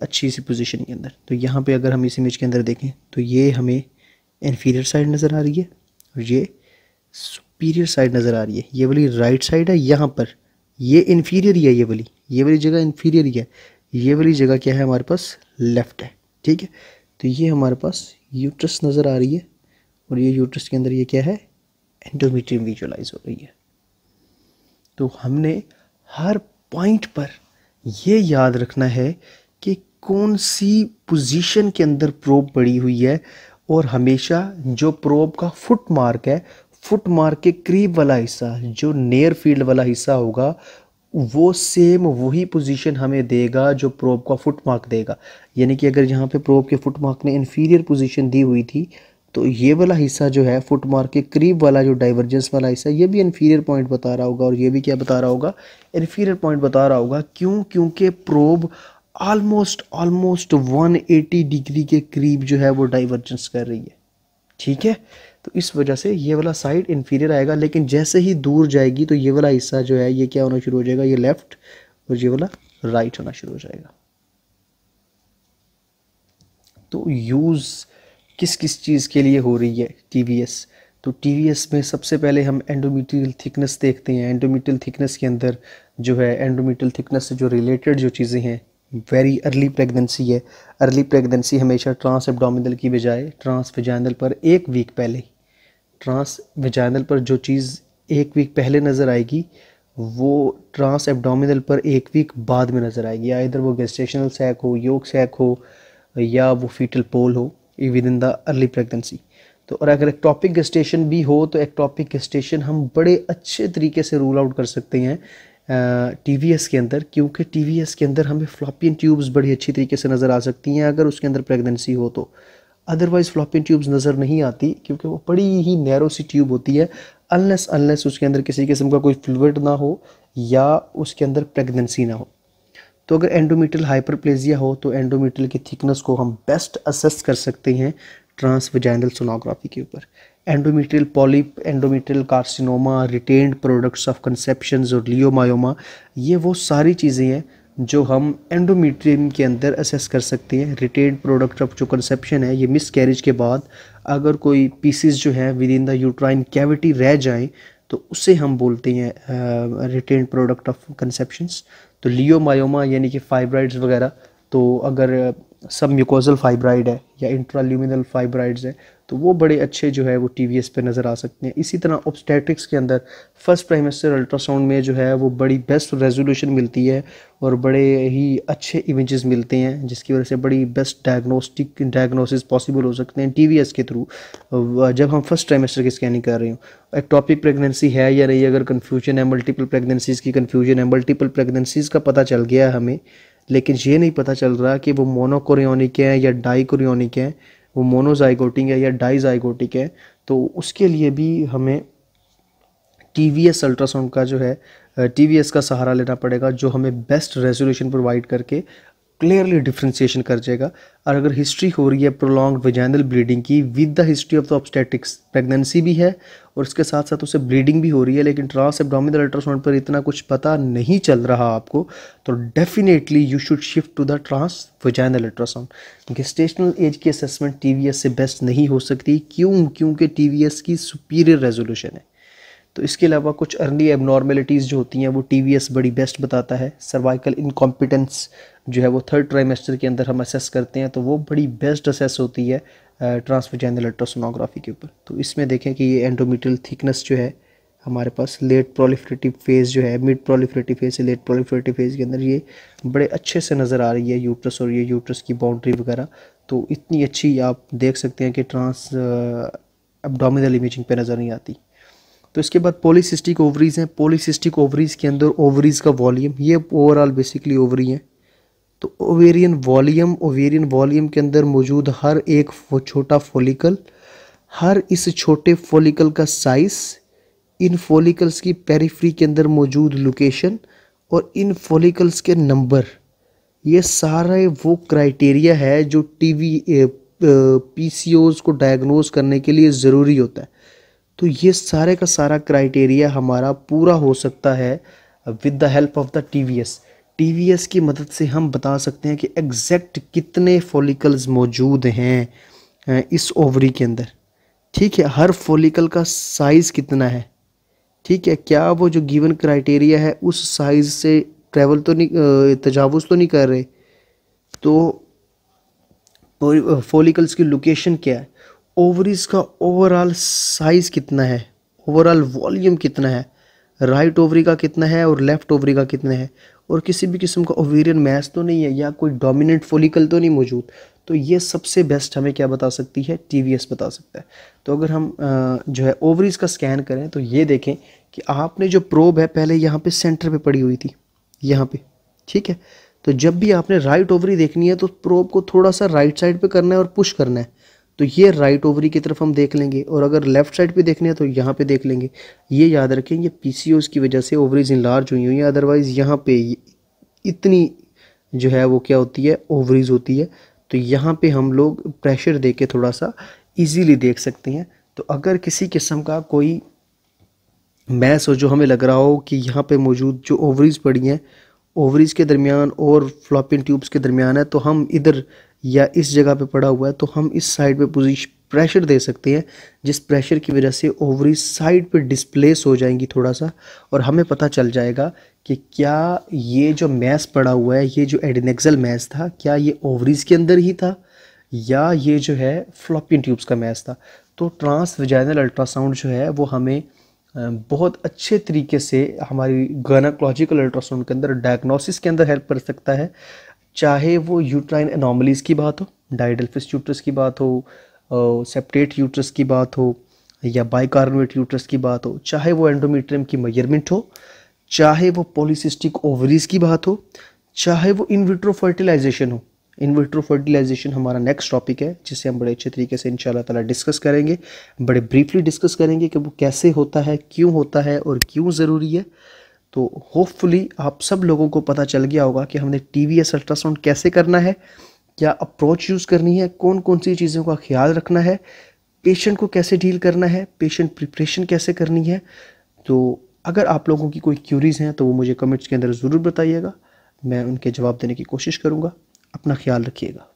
अच्छी सी पोजिशन के अंदर तो यहाँ पर अगर हम इस इमेज के अंदर देखें तो ये हमें इन्फीरियर साइड नज़र आ रही है और ये सुपीरियर साइड नज़र आ रही है ये वाली राइट साइड है यहाँ पर ये इन्फीरियर ही है ये वाली ये वाली जगह इन्फीरियर ही है ये वाली जगह क्या है हमारे पास लेफ़्ट है ठीक है तो ये हमारे पास यूट्रस नज़र आ रही है और ये यूट्रस के अंदर ये क्या है एंडोमीट्रियम विजुअलाइज हो रही है तो हमने हर पॉइंट पर यह याद रखना है कि कौन सी पोजीशन के अंदर प्रोब पड़ी हुई है और हमेशा जो प्रोब का फुट मार्क है फुट मार के करीब वाला हिस्सा जो नेयर फील्ड वाला हिस्सा होगा वो सेम वही पोजीशन हमें देगा जो प्रोब का फुट मार्क देगा यानी कि अगर यहाँ पे प्रोब के फुट मार्क ने इन्फीरियर पोजीशन दी हुई थी तो ये वाला हिस्सा जो है फुट मार्क के करीब वाला जो डाइवर्जेंस वाला हिस्सा ये भी इन्फीरियर पॉइंट बता रहा होगा और ये भी क्या बता रहा होगा इन्फीरियर पॉइंट बता रहा होगा क्यों क्योंकि probe almost almost one degree के करीब जो है वो डाइवर्जेंस कर रही है ठीक है तो इस वजह से ये वाला साइड इन्फीरियर आएगा लेकिन जैसे ही दूर जाएगी तो ये वाला हिस्सा जो है ये क्या होना शुरू हो जाएगा ये लेफ़्ट और ये वाला राइट होना शुरू हो जाएगा तो यूज़ किस किस चीज़ के लिए हो रही है टी तो टी में सबसे पहले हम एंडोमीट्रियल थिकनेस देखते हैं एंडोमीट्रियल थिकनेस के अंदर जो है एंडोमीट्रियल थिकनेस से जो रिलेटेड जो चीज़ें हैं वेरी अर्ली प्रेगनेंसी है अर्ली प्रेगनेंसी हमेशा ट्रांस एबडोमिनल की बजाय ट्रांस वेजाइनल पर एक वीक पहले ट्रांस वेजाइनल पर जो चीज़ एक वीक पहले नज़र आएगी वो ट्रांस एबडोमिनल पर एक वीक बाद में नज़र आएगी या इधर वो गेस्टेशनल सैक हो योग सैक हो या वो फीटल पोल हो within the early pregnancy तो और अगर एक्टॉपिक गेस्टेशन भी हो तो एक्टॉपिक गेस्टेशन हम बड़े अच्छे तरीके से रूल आउट कर सकते हैं टी वी एस के अंदर क्योंकि टी वी एस के अंदर हमें फ्लॉपियन ट्यूब्स बड़ी अच्छी तरीके से नज़र आ सकती हैं अगर उसके अंदर प्रेगनेंसी हो तो अदरवाइज़ फ्लॉपियन ट्यूब्स नज़र नहीं आती क्योंकि वो बड़ी ही नैरो सी ट्यूब होती है अनलेस अनलेस उसके अंदर किसी किस्म का कोई फ्लूड ना हो या उसके अंदर प्रेगनेंसी ना हो तो अगर एंडोमीटल हाइपरप्लेजिया हो तो एंडोमीटल की थिकनेस को हम बेस्ट असेस कर सकते हैं ट्रांस वजाइनल सोनोग्राफी के ऊपर endometrial polyp endometrial carcinoma retained products of conception और लियोमायोमा ये वो सारी चीज़ें हैं जो हम एंडोमीट्रियम के अंदर असेस कर सकते हैं रिटेड प्रोडक्ट ऑफ जो कंसेप्शन है ये मिस कैरेज के बाद अगर कोई पीसीज जो हैं within the uterine cavity रह जाए तो उसे हम बोलते हैं रिटेन प्रोडक्ट ऑफ कंसेप्शंस तो लियोमायोमा यानी कि फाइब्राइड्स वगैरह तो अगर सब म्यूकोजल फाइब्राइड है या इंट्राल्यूमिनल फाइब्राइड्स है तो वो बड़े अच्छे जो है वो टी वी एस पे नज़र आ सकते हैं इसी तरह ऑप्स्टेट्रिक्स के अंदर फर्स्ट प्राइमेस्टर अल्ट्रासाउंड में जो है वो बड़ी बेस्ट रेजोल्यूशन मिलती है और बड़े ही अच्छे इमेजेस मिलते हैं जिसकी वजह से बड़ी बेस्ट डायग्नोस्टिक डायग्नोसिस पॉसिबल हो सकते हैं टी के थ्रू जब हम फर्स्ट ट्राइमेस्टर की स्कैनिंग कर रहे हो एक्टॉपिक प्रेगनेंसी है या नहीं अगर कन्फ्यूजन है मल्टीपल प्रेगनेंसीज़ की कन्फ्यूजन है मल्टीपल प्रेगनेंसीज़ का पता चल गया है हमें लेकिन ये नहीं पता चल रहा कि वो मोनोकोरियोनिक हैं या डाई हैं वो मोनोजाइगोटिक है या डाइजाइगोटिक है तो उसके लिए भी हमें टी वी एस अल्ट्रासाउंड का जो है टी वी एस का सहारा लेना पड़ेगा जो हमें बेस्ट रेजोल्यूशन प्रोवाइड करके क्लियरली डिफ्रेंसीशन कर जाएगा और अगर हिस्ट्री हो रही है प्रोलॉन्ग वेजाइनल ब्लीडिंग की with the history of the obstetrics pregnancy भी है और इसके साथ साथ उसे ब्लीडिंग भी हो रही है लेकिन ट्रांस एब्डोमिनल अल्ट्रासाउंड पर इतना कुछ पता नहीं चल रहा आपको तो definitely you should shift to the trans vaginal ultrasound gestational age की असेसमेंट टी से बेस्ट नहीं हो सकती क्यों क्योंकि टी की सुपीरियर रेजोल्यूशन है तो इसके अलावा कुछ अर्ली एबनॉर्मेलिटीज़ जो होती हैं वो टी बड़ी बेस्ट बताता है सर्वाइकल इनकॉम्पिटेंस जो है वो थर्ड ट्राइमेस्टर के अंदर हम असेस करते हैं तो वो बड़ी बेस्ट असेस होती है ट्रांसफिजाइन अल्ट्रासोनोग्राफी के ऊपर तो इसमें देखें कि ये एंडोमीट्रियल थिकनेस जो है हमारे पास लेट प्रोलिफ्रेटिव फेज़ जो है मिड प्रोलिफ्रेटिव फेज़ से लेट प्रोलिफ्रेटिव फेज़ के अंदर ये बड़े अच्छे से नज़र आ रही है यूट्रस और ये यूट्रस की बाउंड्री वगैरह तो इतनी अच्छी आप देख सकते हैं कि ट्रांस एबडोमिनल इमेजिंग पे नज़र नहीं आती तो इसके बाद पोलिसिस्टिक ओवरीज हैं पोलिसिस्टिक ओवरीज के अंदर ओवरीज का वॉल्यूम ये ओवरऑल बेसिकली ओवरी हैं तो ओवेरियन वॉल्यूम ओवेरियन वॉल्यूम के अंदर मौजूद हर एक छोटा फोलिकल हर इस छोटे फोलिकल का साइज इन फोलिकल्स की पेरीफ्री के अंदर मौजूद लोकेशन और इन फोलिकल्स के नंबर ये सारे वो क्राइटेरिया है जो टीवी पीसीओज को डायग्नोज करने के लिए ज़रूरी होता है तो ये सारे का सारा क्राइटेरिया हमारा पूरा हो सकता है with the help of the T V S T V S की मदद से हम बता सकते हैं कि एग्जैक्ट कितने फॉलिकल्स मौजूद हैं इस ओवरी के अंदर ठीक है हर फॉलिकल का साइज़ कितना है ठीक है क्या वो जो गिवन क्राइटेरिया है उस साइज़ से ट्रेवल तो नहीं तजावज़ तो नहीं कर रहे तो फॉलिकल्स की लोकेशन क्या है ओवरीज का ओवरऑल साइज़ कितना है ओवरऑल वॉल्यूम कितना है राइट ओवरी का कितना है और लेफ़्ट ओवरी का कितना है और किसी भी किस्म का ओवेरियन मैस तो नहीं है या कोई डोमिनेंट फोलिकल तो नहीं मौजूद तो ये सबसे बेस्ट हमें क्या बता सकती है टी बता सकता है तो अगर हम जो है ओवरीज का स्कैन करें तो ये देखें कि आपने जो प्रोब है पहले यहाँ पे सेंटर पे पड़ी हुई थी यहाँ पे ठीक है तो जब भी आपने राइट ओवरी देखनी है तो प्रोब को थोड़ा सा राइट साइड पे करना है और पुश करना है तो ये राइट ओवरी की तरफ हम देख लेंगे और अगर लेफ्ट साइड पे देखने हैं तो यहाँ पे देख लेंगे ये याद रखें ये पी की वजह से ओवरीज इनलार्ज हुई हुई हैं अदरवाइज़ यहाँ पे इतनी जो है वो क्या होती है ओवरीज होती है तो यहाँ पे हम लोग प्रेशर दे के थोड़ा सा ईज़ीली देख सकते हैं तो अगर किसी किस्म का कोई मैस हो जो हमें लग रहा हो कि यहाँ पर मौजूद जो ओवरीज पड़ी हैं ओवरीज के दरमियान और फ्लॉपिंग ट्यूब्स के दरमियान है तो हम इधर या इस जगह पे पड़ा हुआ है तो हम इस साइड पे पोजिशन प्रेशर दे सकते हैं जिस प्रेशर की वजह से ओवरी साइड पे डिस्प्लेस हो जाएंगी थोड़ा सा और हमें पता चल जाएगा कि क्या ये जो मैस पड़ा हुआ है ये जो एडिनेक्सल मैस था क्या ये ओवरीज के अंदर ही था या ये जो है फ्लॉपियन ट्यूब्स का मैस था तो ट्रांस विजाइनल अल्ट्रासाउंड जो है वो हमें बहुत अच्छे तरीके से हमारी गायनोकोलॉजिकल अल्ट्रासाउंड के अंदर डायग्नोसिस के अंदर हेल्प कर सकता है चाहे वो यूट्राइन एनॉमलीज़ की बात हो डाइडल्फिस यूट्रस की बात हो सेप्टेट यूट्रस की बात हो या बाइकार्बोनेट यूट्रस की बात हो चाहे वो एंडोमीट्रियम की मेजरमेंट हो चाहे वो पॉलीसिस्टिक ओवरीज की बात हो चाहे वो इनविट्रो फर्टिलाइजेशन हो इनविट्रो फर्टिलाइजेशन हमारा नेक्स्ट टॉपिक है जिसे हम बड़े अच्छे तरीके से इन ताला डिस्कस करेंगे बड़े ब्रीफली डिस्कस करेंगे कि वो कैसे होता है क्यों होता है और क्यों ज़रूरी है तो होपफुली आप सब लोगों को पता चल गया होगा कि हमने टी वी एस अल्ट्रासाउंड कैसे करना है क्या अप्रोच यूज़ करनी है कौन कौन सी चीज़ों का ख्याल रखना है पेशेंट को कैसे डील करना है पेशेंट प्रिपरेशन कैसे करनी है तो अगर आप लोगों की कोई क्यूरीज़ हैं तो वो मुझे कमेंट्स के अंदर ज़रूर बताइएगा मैं उनके जवाब देने की कोशिश करूँगा अपना ख्याल रखिएगा